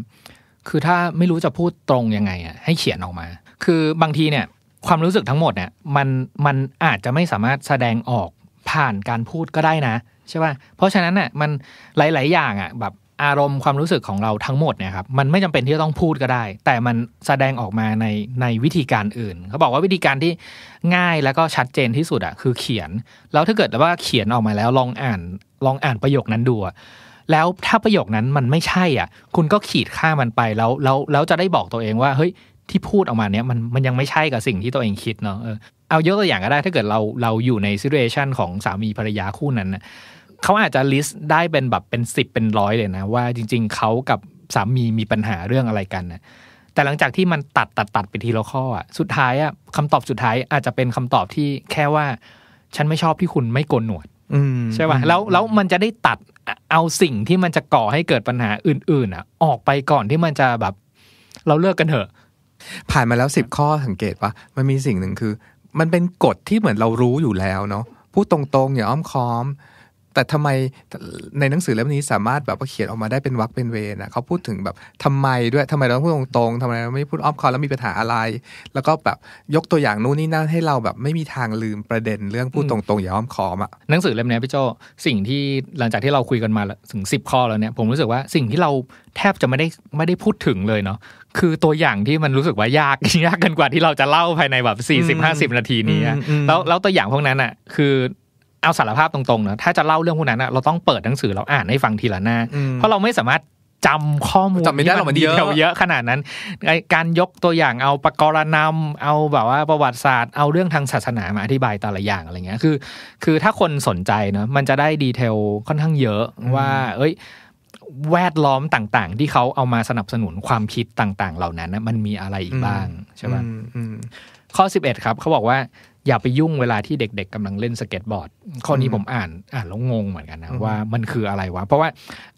คือถ้าไม่รู้จะพูดตรงยังไงอ่ะให้เขียนออกมา คือบางทีเนี่ยความรู้สึกทั้งหมดเนี่ยมันมันอาจจะไม่สามารถแสดงออกผ่านการพูดก็ได้นะใช่ป่ะเพราะฉะนั้นน่ยมันหลาย ๆ อย่างอ่ะแบบอารมณ์ความรู้สึกของเราทั้งหมดเนี่ยครับมันไม่จำเป็นที่จะต้องพูดก็ได้ แต่มันแสดงออกมาในในวิธีการอื่น เขาบอกว่าวิธีการที่ง่ายแล้วก็ชัดเจนที่สุดอ่ะคือเขียนแล้วถ้าเกิดว่าเขียนออกมาแล้วลองอ่านลองอ่านประโยคนั้นดูแล้วถ้าประโยคนั้นมันไม่ใช่อ่ะคุณก็ขีดค่ามันไปแล้วแล้วแล้วจะได้บอกตัวเองว่าเฮ้ยที่พูดออกมาเนี้ยมันมันยังไม่ใช่กับสิ่งที่ตัวเองคิดเนาะ เอายกตัวอย่างก็ได้ถ้าเกิดเราเราอยู่ในซีเรชันของสามีภรรยาคู่นั้นนะเขาอาจจะลิสต์ได้เป็นแบบเป็นสิบเป็นร้อยเลยนะ ว่าจริง ๆ เขากับสามีมีปัญหาเรื่องอะไรกันนะแต่หลังจากที่มันตัดตัด ตัดไปทีละข้ออ่ะสุดท้ายอ่ะคำตอบสุดท้ายอาจจะเป็นคำตอบที่แค่ว่า ฉันไม่ชอบที่คุณไม่โกนหนวดใช่ป่ะ แล้วแล้วมันจะได้ตัดเอาสิ่งที่มันจะก่อให้เกิดปัญหาอื่นๆอ่ะ ออกไปก่อนที่มันจะแบบ เราเลิกกันเถอะผ่านมาแล้วสิบข้อสังเกตว่า มันมีสิ่งหนึ่งคือ มันเป็นกฎที่เหมือนเรารู้อยู่แล้วเนาะพูดตรงๆ อย่าอ้อมค้อมแต่ทำไมในหนังสือเล่มนี้สามารถแบบว่าเขียนออกมาได้เป็นวรกคเป็นเวนะเขาพูดถึงแบบทำไมด้วยทำไมเราพูดตรงๆทำไมเราไม่พูดอ้อมคอแล้วมีปัญหาอะไร แล้วก็แบบยกตัวอย่างนู่นนี่นั่นให้เราแบบไม่มีทางลืมประเด็น เรื่องพูดตรงๆอย่าอ้อมคอมอ่ะหนังสือเล่มนี้พี่โจสิ่งที่หลังจากที่เราคุยกันมาถึงสิบข้อแล้วเนี่ย ผมรู้สึกว่าสิ่งที่เราแทบจะไม่ได้ไม่ได้พูดถึงเลยเนาะคือตัวอย่างที่มันรู้สึกว่ายากยากกันกว่าที่เราจะเล่าภายในแบบ40-50 นาทีนี้แล้วแล้วตัวอย่างพวกนั้นอ่ะคือเอาสารภาพตรงๆนะถ้าจะเล่าเรื่องพวกนั้นเราต้องเปิดหนังสือเราอ่านให้ฟังทีละหน้า เพราะเราไม่สามารถจำข้อมูลจำไม่ได้หรอกมันเยอะเยอะขนาดนั้น การยกตัวอย่างเอาประกรณำเอาแบบว่าประวัติศาสตร์เอาเรื่องทางศาสนามาอธิบายแต่ละอย่างอะไรเงี้ยคือ คือถ้าคนสนใจเนาะมันจะได้ดีเทล ค่อนข้างเยอะว่า เอ้ย แวดล้อมต่าง ๆ ที่เขาเอามาสนับสนุนความคิดต่าง ๆ เหล่านั้นนะมันมีอะไรอีกบ้างใช่ไหมข้อ11ครับ เขาบอกว่าอย่าไปยุ่งเวลาที่เด็กๆ กำลังเล่นสเก็ตบอร์ด ข้อนี้ผมอ่านอ่านแล้วงงเหมือนกันนะว่ามันคืออะไรวะ เพราะว่า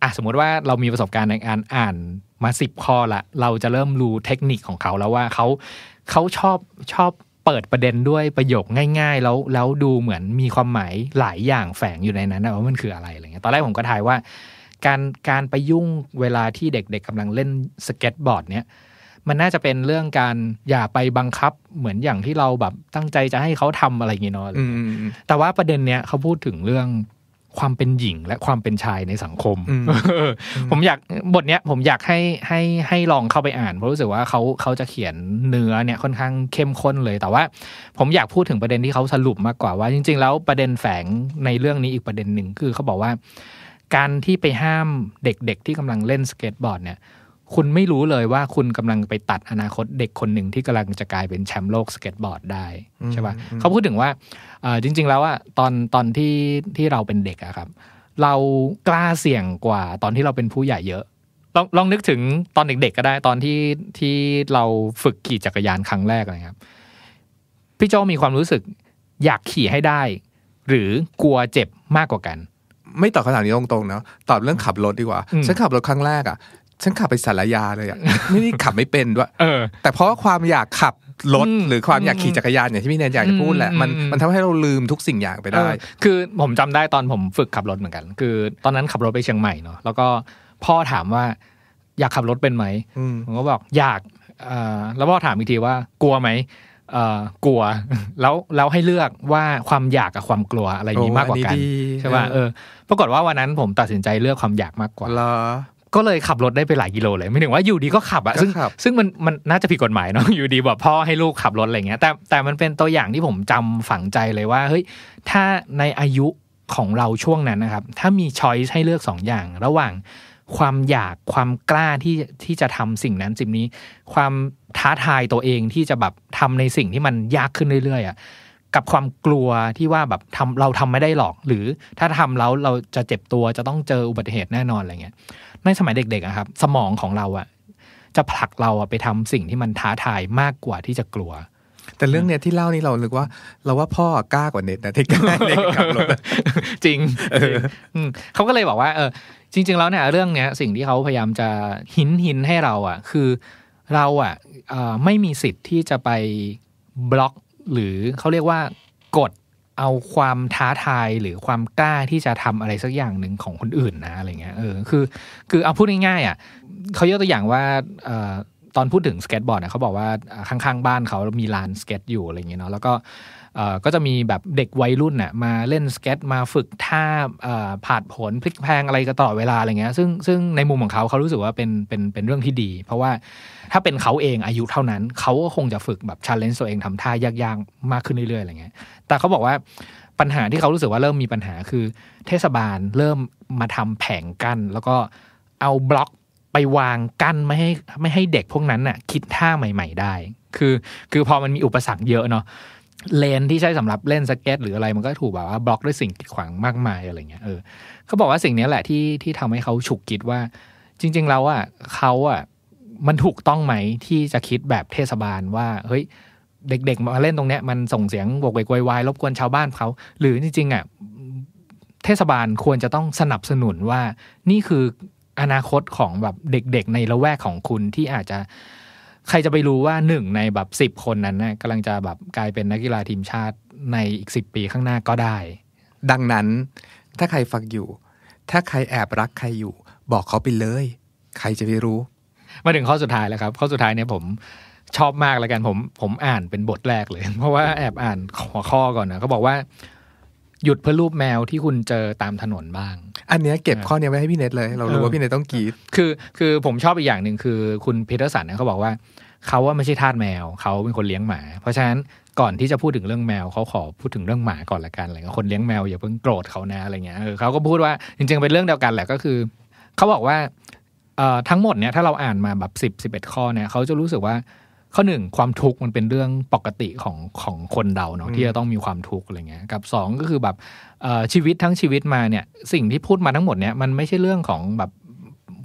อ่ะสมมติว่าเรามีประสบการณ์ในการอ่านมาสิบข้อละเราจะเริ่มรู้เทคนิคของเขาแล้วว่าเขาเขาชอบชอบเปิดประเด็นด้วยประโยคง่าย ๆ แล้วแล้วดูเหมือนมีความหมายหลายอย่างแฝงอยู่ในนั้นนะว่ามันคืออะไรอะไรเงี้ยตอนแรกผมก็ทายว่า การการไปยุ่งเวลาที่เด็กๆกำลังเล่นสเก็ตบอร์ดเนี่ยมันน่าจะเป็นเรื่องการอย่าไปบังคับเหมือนอย่างที่เราแบบตั้งใจจะให้เขาทำอะไรอย่างเงี้ยเนาะแต่ว่าประเด็นเนี้ยเขาพูดถึงเรื่องความเป็นหญิงและความเป็นชายในสังคมผมอยากบทเนี้ยผมอยากให้ให้ให้ลองเข้าไปอ่าน เพราะรู้สึกว่าเขาเขาจะเขียนเนื้อเนี่ยค่อนข้างเข้มข้นเลย แต่ว่าผมอยากพูดถึงประเด็นที่เขาสรุปมากกว่าว่าจริงๆแล้วประเด็นแฝงในเรื่องนี้อีกประเด็นหนึ่งคือเขาบอกว่า การที่ไปห้ามเด็กๆที่กำลังเล่นสเก็ตบอร์ดเนี่ยคุณไม่รู้เลยว่าคุณกำลังไปตัดอนาคตเด็กคนหนึ่งที่กำลังจะกลายเป็นแชมป์โลกสเก็ตบอร์ดได้ใช่ปะ่ะเขาพูดถึงว่า จริงๆแล้วอะตอนตอนที่ที่เราเป็นเด็กอะครับ เรากล้าเสี่ยงกว่าตอนที่เราเป็นผู้ใหญ่เยอะลองลองนึกถึงตอนเด็ก ๆ ก็ได้ ตอนที่ที่เราฝึกขี่จักรยานครั้งแรกนะครับพี่โจมีความรู้สึกอยากขี่ให้ได้ หรือกลัวเจ็บมากกว่ากัน ไม่ตอบคำถามนี้ตรงๆเนาะตอบเรื่องขับรถดีกว่าฉันขับรถครั้งแรกอะ่ะฉันขับไปสารยาเลยอ่ะไม่ได้ขับไม่เป็นด้วยแต่เพราะความอยากขับรถหรือความอยากขี่จักรยานอย่างที่พี่แนนอยากจะพูดแหละมันมันทำให้เราลืมทุกสิ่งอย่างไปได้คือผมจำได้ตอนผมฝึกขับรถเหมือนกัน คือ ตอนนั้นขับรถไปเชียงใหม่เนาะแล้วก็พ่อถามว่า อยากขับรถเป็นไหมผมก็บอกอยากแล้วพ่อถามอีกทีว่ากลัวไหมกลัวแล้วแล้วให้เลือกว่าความอยากกับความกลัวอะไรนี้มากกว่ากันใช่ป่ะเออปรากฏว่าวันนั้นผมตัดสินใจเลือกความอยากมากกว่าก็เลยขับรถได้ไปหลายกิโลเลยไม่ถึงว่าอยู่ดีก็ขับอะซึ่งซึ่งมันมันน่าจะผิดกฎหมายเนาะอยู่ดีแบบพ่อให้ลูกขับรถอะไรเงี้ยแต่แต่มันเป็นตัวอย่างที่ผมจำฝังใจเลยว่า เฮ้ยถ้าในอายุของเราช่วงนั้นนะครับ ถ้ามีช้อยให้เลือก 2 อย่าง ระหว่างความอยากความกล้าที่ที่จะทำสิ่งนั้นสิ่งนี้ ความท้าทายตัวเองที่จะแบบทำในสิ่งที่มันยากขึ้นเรื่อยๆอะ่ะกับความกลัวที่ว่าแบบทำเราทำไม่ได้หรอก หรือถ้าทำแล้วเราจะเจ็บตัวจะต้องเจออุบัติเหตุแน่นอนอะไรเงี้ยในสมัยเด็กๆครับ สมองของเราอะจะผลักเราอะไปทำสิ่งที่มันท้าทายมากกว่าที่จะกลัว แต่เรื่องเนี้ยที่เล่านี่เราลึกว่า เราว่าพ่อกล้ากว่าเน็ตนะที่กล้าเด็กขับรถจริงเขาก็เลยบอกว่า เออจริง ๆ แล้วเนี่ยเรื่องเนี้ย สิ่งที่เขาพยายามจะหินหินให้เรา อ่ะ คือเราอ่ะไม่มีสิทธิ์ที่จะไปบล็อก หรือเขาเรียกว่ากดเอาความท้าทาย หรือความกล้าที่จะทำอะไรสักอย่างหนึ่งของคนอื่นนะอะไรเงี้ยเออคือคือเอาพูดง่ายๆอ่ะเขายกตัวอย่างว่า ตอนพูดถึงสเก็ตบอร์ดเขาบอกว่า ข้างๆบ้านเขามีลานสเก็ต อยู่อะไรเงี้ยเนาะแล้วก็ก็จะมีแบบเด็กวัยรุ่นน่ะมาเล่นสเก็ตมาฝึกท่าผาดผลพลิกแพงอะไรกันต่อเวลาอะไรเงี้ยซึ่งซึ่งในมุมของเขา เขารู้สึกว่าเป็นเป็นเป็นเรื่องที่ดี เพราะว่าถ้าเป็นเขาเองอายุเท่านั้น เขาก็คงจะฝึกแบบชาเลนจ์ตัวเองทำท่ายาก ๆ มากขึ้นเรื่อยๆ อะไรเงี้ยแต่เขาบอกว่าปัญหาที่เขารู้สึกว่าเริ่มมีปัญหาคือเทศบาลเริ่มมาทำแผงกั้นแล้วก็เอาบล็อกไปวางกั้นไม่ให้ไม่ให้เด็กพวกนั้นน่ะคิดท่าใหม่ ๆ ได้ คือคือพอมันมีอุปสรรคเยอะเนาะเลนที่ใช้สำหรับเล่นสเก็ต หรืออะไรมันก็ถูกแบบว่าบล็อกด้วยสิ่งกีดขวางมากมายอะไรเงี้ย เออเขาบอกว่าสิ่งนี้แหละที่ที่ทำให้เขาฉุกคิดว่า จริง ๆ แล้วอ่ะเขาอ่ะมันถูกต้องไหมที่จะคิดแบบเทศบาลว่า เฮ้ย เด็ก ๆ มาเล่นตรงเนี้ยมันส่งเสียงบวกเวกวายรบกวนชาวบ้านเขา หรือจริง ๆ อ่ะเทศบาลควรจะต้องสนับสนุนว่า นี่คืออนาคตของแบบเด็กๆในละแวกของคุณที่อาจจะใครจะไปรู้ว่าหนึ่งในแบบสิบคนนั้นนะกำลังจะแบบกลายเป็นนักกีฬาทีมชาติในอีกสิบปีข้างหน้าก็ได้ ดังนั้นถ้าใครฟังอยู่ ถ้าใครแอบรักใครอยู่ บอกเขาไปเลย ใครจะไปรู้ มาถึงข้อสุดท้ายแล้วครับ ข้อสุดท้ายเนี่ยผมชอบมากแล้วกันผมผมอ่านเป็นบทแรกเลย เพราะว่าแอบอ่านหัวข้อก่อนนะเขาบอกว่า หยุดเพื่อรูปแมวที่คุณเจอตามถนนบ้างอันเนี้ยเก็บข้อเนี้ยไว้ให้พี่เน็ตเลย เรารู้ว่าพี่เน็ตต้องกรีดคือ คือผมชอบอีกอย่างหนึ่งคือคุณเพเทอร์สันเนี่ยเขาบอกว่าเขาว่าไม่ใช่ทาสแมวเขาเป็นคนเลี้ยงหมาเพราะฉะนั้นก่อนที่จะพูดถึงเรื่องแมวเขาขอพูดถึงเรื่องหมาก่อนละกันอะไรเงี้ยคนเลี้ยงแมว อย่าเพิ่งโกรธเขานะอะไรเงี้ยเขาก็พูดว่าจริง ๆเป็นเรื่องเดียวกันแหละก็คือเขาบอกว่าทั้งหมดเนี่ยถ้าเราอ่านมาแบบสิบสิบเอ็ดข้อเนี่ยเขาจะรู้สึกว่าข้อหนึ่งความทุกข์มันเป็นเรื่องปกติของของคนเราเนาะที่จะต้องมีความทุกข์อะไรเงี้ยกับ 2 ก็คือแบบชีวิตทั้งชีวิตมาเนี่ย สิ่งที่พูดมาทั้งหมดเนี่ยมันไม่ใช่เรื่องของแบบ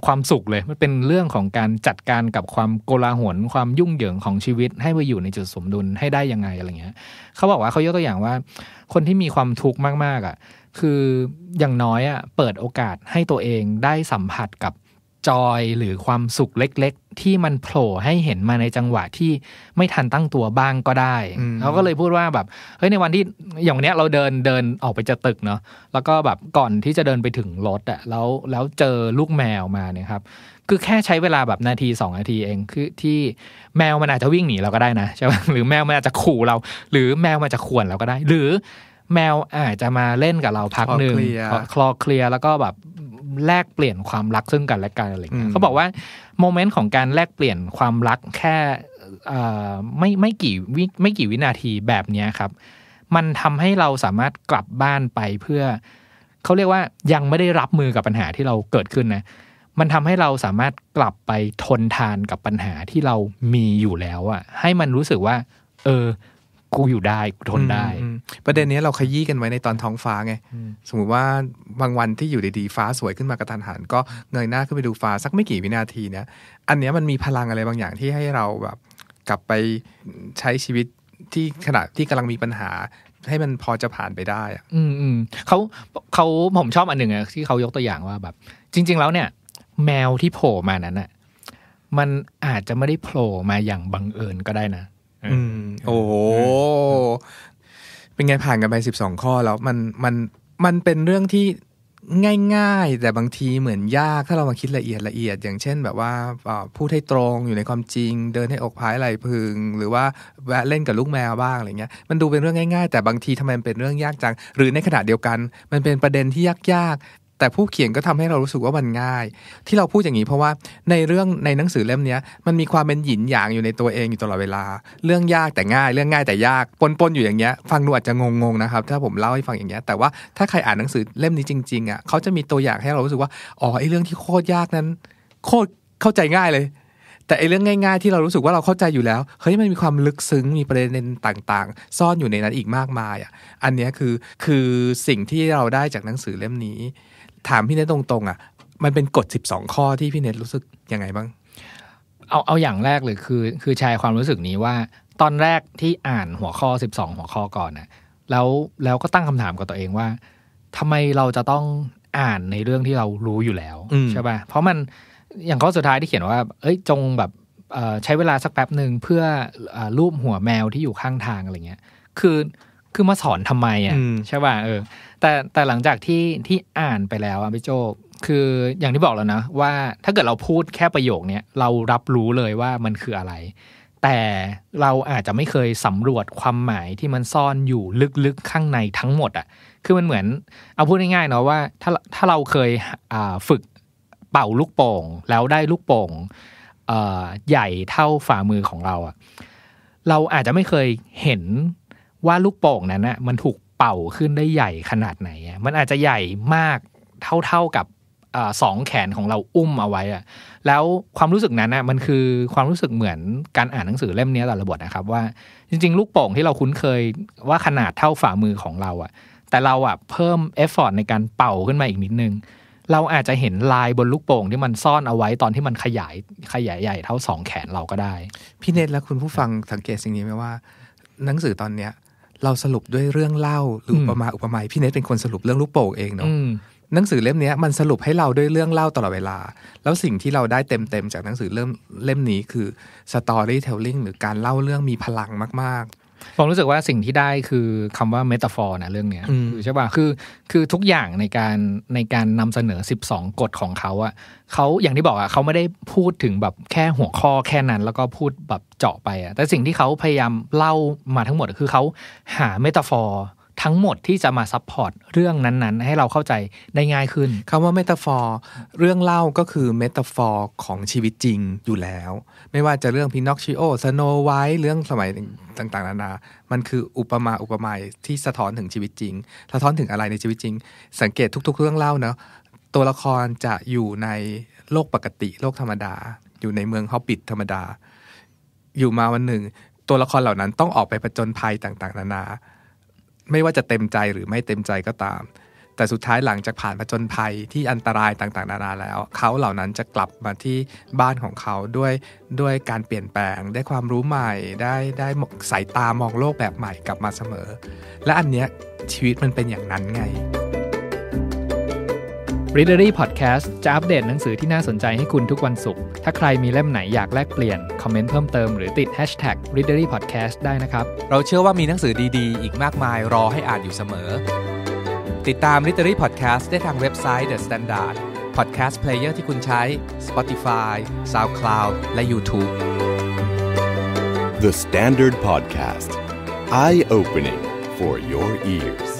ความสุขเลย มันเป็นเรื่องของการจัดการกับความโกลาหลความยุ่งเหยิงของชีวิตให้ไปอยู่ในจุดสมดุลให้ได้ยังไงอะไรเงี้ยเขาบอกว่าเขายกตัวอย่างว่า คนที่มีความทุกข์มากๆอ่ะคืออย่างน้อยอ่ะเปิดโอกาสให้ตัวเองได้สัมผัสกับจอยหรือความสุขเล็ก ๆ ที่มันโผล่ให้เห็นมาในจังหวะที่ไม่ทันตั้งตัวบ้างก็ได้เขาก็เลยพูดว่าแบบ เฮ้ยในวันที่อย่างเนี้ยเราเดินเดินออกไปจะตึกเนาะแล้วก็แบบก่อนที่จะเดินไปถึงรถอะแล้วแล้วเจอลูกแมวมาเนี่ยครับ คือแค่ใช้เวลาแบบนาทีสองนาทีเองคือที่แมวมันอาจจะวิ่งหนีเราก็ได้นะใช่ไหมหรือแมวมันอาจจะขู่เรา หรือแมวมันจะข่วนเราก็ได้ หรือแมว อาจจะมาเล่นกับเราพักหนึ่งคลอเคลียแล้วก็แบบแลกเปลี่ยนความรักซึ่งกันและกันอะไรเงี้ยเขาบอกว่า โมเมนต์ของการแลกเปลี่ยนความรักแค่ไม่ไม่กี่วิไม่กี่วินาทีแบบนี้ครับ มันทำให้เราสามารถกลับบ้านไปเพื่อ เขาเรียกว่ายังไม่ได้รับมือกับปัญหาที่เราเกิดขึ้นนะมันทำให้เราสามารถกลับไปทนทานกับปัญหาที่เรามีอยู่แล้วอะให้มันรู้สึกว่า เออกูอยู่ได้กูทนได้ประเด็นนี้เราขยี้กันไว้ในตอนท้องฟ้าไงสมมุติว่าบางวันที่อยู่ดีๆฟ้าสวยขึ้นมากระทันหันก็เงยหน้าขึ้นไปดูฟ้าสักไม่กี่วินาทีเนี่ยอันนี้มันมีพลังอะไรบางอย่างที่ให้เราแบบ กลับไปใช้ชีวิตที่ขณะที่กำลังมีปัญหา ให้มันพอจะผ่านไปได้ อ่ะ อืมอืมเขาเขาผมชอบอันหนึ่งอะที่เขายกตัวอย่างว่าแบบ จริง ๆ แล้วเนี่ย แมวที่โผล่มานั้นอะมันอาจจะไม่ได้โผล่มาอย่างบังเอิญก็ได้นะอืมโอ้เป็นไงผ่านกันไปสิบสองข้อแล้วมันมันมันเป็นเรื่องที่ง่าย ๆ แต่บางทีเหมือนยากถ้าเรามาคิดละเอียดละเอียด อย่างเช่นแบบว่าพูดให้ตรงอยู่ในความจริง เดินให้อกพายไหลพึง หรือว่าแวะเล่นกับลูกแมวบ้างอะไรเงี้ยมันดูเป็นเรื่องง่าย ๆ แต่บางทีทำไมมันเป็นเรื่องยากจังหรือในขณะเดียวกัน มันเป็นประเด็นที่ยากแต่ผู้เขียนก็ทำให้เรารู้สึกว่ามันง่าย ที่เราพูดอย่างนี้เพราะว่าในเรื่องในหนังสือเล่มนี้มันมีความเป็นหยินหยางอยู่ในตัวเองอยู่ตลอดเวลา เรื่องยากแต่ง่าย เรื่องง่ายแต่ยากปนปนอยู่อย่างเงี้ยฟังดูอาจจะงงๆนะครับ ถ้าผมเล่าให้ฟังอย่างเงี้ยแต่ว่าถ้าใครอ่านหนังสือเล่มนี้จริงๆอ่ะเขาจะมีตัวอย่างให้เรารู้สึกว่าอ๋อไอ้เรื่องที่โคตรยากนั้น โคตรเข้าใจง่ายเลย แต่ไอ้เรื่องง่ายๆ ที่เรารู้สึกว่าเราเข้าใจอยู่แล้วเฮ้ยมันมีความลึกซึ้งมีประเด็นต่างๆ ซ่อนอยู่ในนั้นอีกมากมายอ่ะอันนี้คือคือสิ่งที่เราได้จากหนังสือเล่มนี้ถามพี่เนตตรงๆอ่ะ มันเป็นกฎ 12 ข้อที่พี่เนตรู้สึกยังไงบ้าง เอาเอาอย่างแรกเลยคือ คือแชร์ความรู้สึกนี้ว่าตอนแรกที่อ่านหัวข้อ 12 หัวข้อก่อนนะแล้วแล้วก็ตั้งคำถามกับตัวเองว่า ทำไมเราจะต้องอ่านในเรื่องที่เรารู้อยู่แล้วใช่ป่ะเพราะมันอย่างข้อสุดท้ายที่เขียนว่า เอ้ยจงแบบใช้เวลาสักแป๊บหนึ่งเพื่ออรูปหัวแมวที่อยู่ข้างทางอะไรเงี้ยคือคือมาสอนทำไมอ่ะใช่ป่ะเออ แต่แต่หลังจากที่ที่อ่านไปแล้วอ่ะพี่โจคืออย่างที่บอกแล้วนะ ว่าถ้าเกิดเราพูดแค่ประโยคเนี้ยเรารับรู้เลยว่ามันคืออะไร แต่เราอาจจะไม่เคยสำรวจความหมายที่มันซ่อนอยู่ลึกๆ ข้างในทั้งหมดอ่ะคือมันเหมือนเอาพูดง่ายๆเนาะว่าถ้าถ้าเราเคยฝึกเป่าลูกโป่งแล้วได้ลูกโป่งใหญ่เท่าฝ่ามือของเราอ่ะเราอาจจะไม่เคยเห็นว่าลูกโป่งนั้นนะมันถูกเป่าขึ้นได้ใหญ่ขนาดไหนมันอาจจะใหญ่มากเท่า ๆกับสองแขนของเราอุ้มเอาไว้อะแล้วความรู้สึกนั้นนะมันคือความรู้สึกเหมือนการอ่านหนังสือเล่มนี้ตอนระบทนะครับ ว่าจริง ๆ ลูกโป่งที่เราคุ้นเคยว่าขนาดเท่าฝ่ามือของเราอะแต่เราอะเพิ่มเอฟเฟอร์ตในการเป่าขึ้นมาอีกนิดนึง เราอาจจะเห็นลายบนลูกโป่งที่มันซ่อนเอาไว้ตอนที่มันขยายขยายใหญ่เท่าสองแขนเราก็ได้พี่เนตและคุณผู้ฟังสังเกตสิ่งนี้ไหมว่า หนังสือตอนเนี้ยเราสรุปด้วยเรื่องเล่า หรืออุปมาอุปไมยพี่เนทเป็นคนสรุปเรื่องลูกโป่งเองเนาะหนังสือเล่มนี้มันสรุปให้เราด้วยเรื่องเล่าตลอดเวลาแล้วสิ่งที่เราได้เต็มๆจากหนังสือเล่มเล่มนี้คือสตอรี่เทลลิงหรือการเล่าเรื่องมีพลังมากผมรู้สึกว่าสิ่งที่ได้คือคำว่าเมตาฟอร์นะเรื่องเนี้ยใช่ป่ะคือคือทุกอย่างในการในการนำเสนอ 12กฎของเขาอะเขาอย่างที่บอกอะเขาไม่ได้พูดถึงแบบแค่หัวข้อแค่นั้น แล้วก็พูดแบบเจาะไปอะแต่สิ่งที่เขาพยายามเล่ามาทั้งหมดคือเขาหาเมตาฟอร์ทั้งหมดที่จะมาซัพพอร์ตเรื่องนั้นๆ ให้เราเข้าใจได้ง่ายขึ้นคำว่าเมตาฟอร์เรื่องเล่าก็คือเมตาฟอร์ของชีวิตจริงอยู่แล้ว ไม่ว่าจะเรื่องพินอคชิโอสโนไวท์เรื่องสมัยต่าง ๆ นานามันคืออุปมาอุปไมยที่สะท้อนถึงชีวิตจริง สะท้อนถึงอะไรในชีวิตจริง สังเกตทุกๆ เรื่องเล่าเนาะตัวละครจะอยู่ในโลกปกติ โลกธรรมดา อยู่ในเมืองฮอบบิทธรรมดา อยู่มาวันหนึ่ง ตัวละครเหล่านั้นต้องออกไปผจญภัยต่างๆนานาไม่ว่าจะเต็มใจหรือไม่เต็มใจก็ตาม แต่สุดท้ายหลังจากผ่านผจญภัยที่อันตรายต่าง ๆ นานาแล้ว เขาเหล่านั้นจะกลับมาที่บ้านของเขาด้วยด้วยการเปลี่ยนแปลงได้ความรู้ใหม่ ได้ได้สายตามองโลกแบบใหม่กลับมาเสมอ และอันเนี้ยชีวิตมันเป็นอย่างนั้นไง r e a d e r y Podcast จะอัปเดตหนังสือที่น่าสนใจให้คุณทุกวันศุกร์ ถ้าใครมีเล่มไหนอยากแลกเปลี่ยน คอมเมนต์เพิ่มเติมหรือติด Hashtag r e a d e r y Podcast ได้นะครับ เราเชื่อว่ามีหนังสือดีๆ อีกมากมายรอให้อ่านอยู่เสมอ ติดตาม r e a d e r y Podcast ได้ทางเว็บไซต์ The Standard Podcast Player ที่คุณใช้ Spotify SoundCloud และ YouTube The Standard Podcast Eye Opening for your ears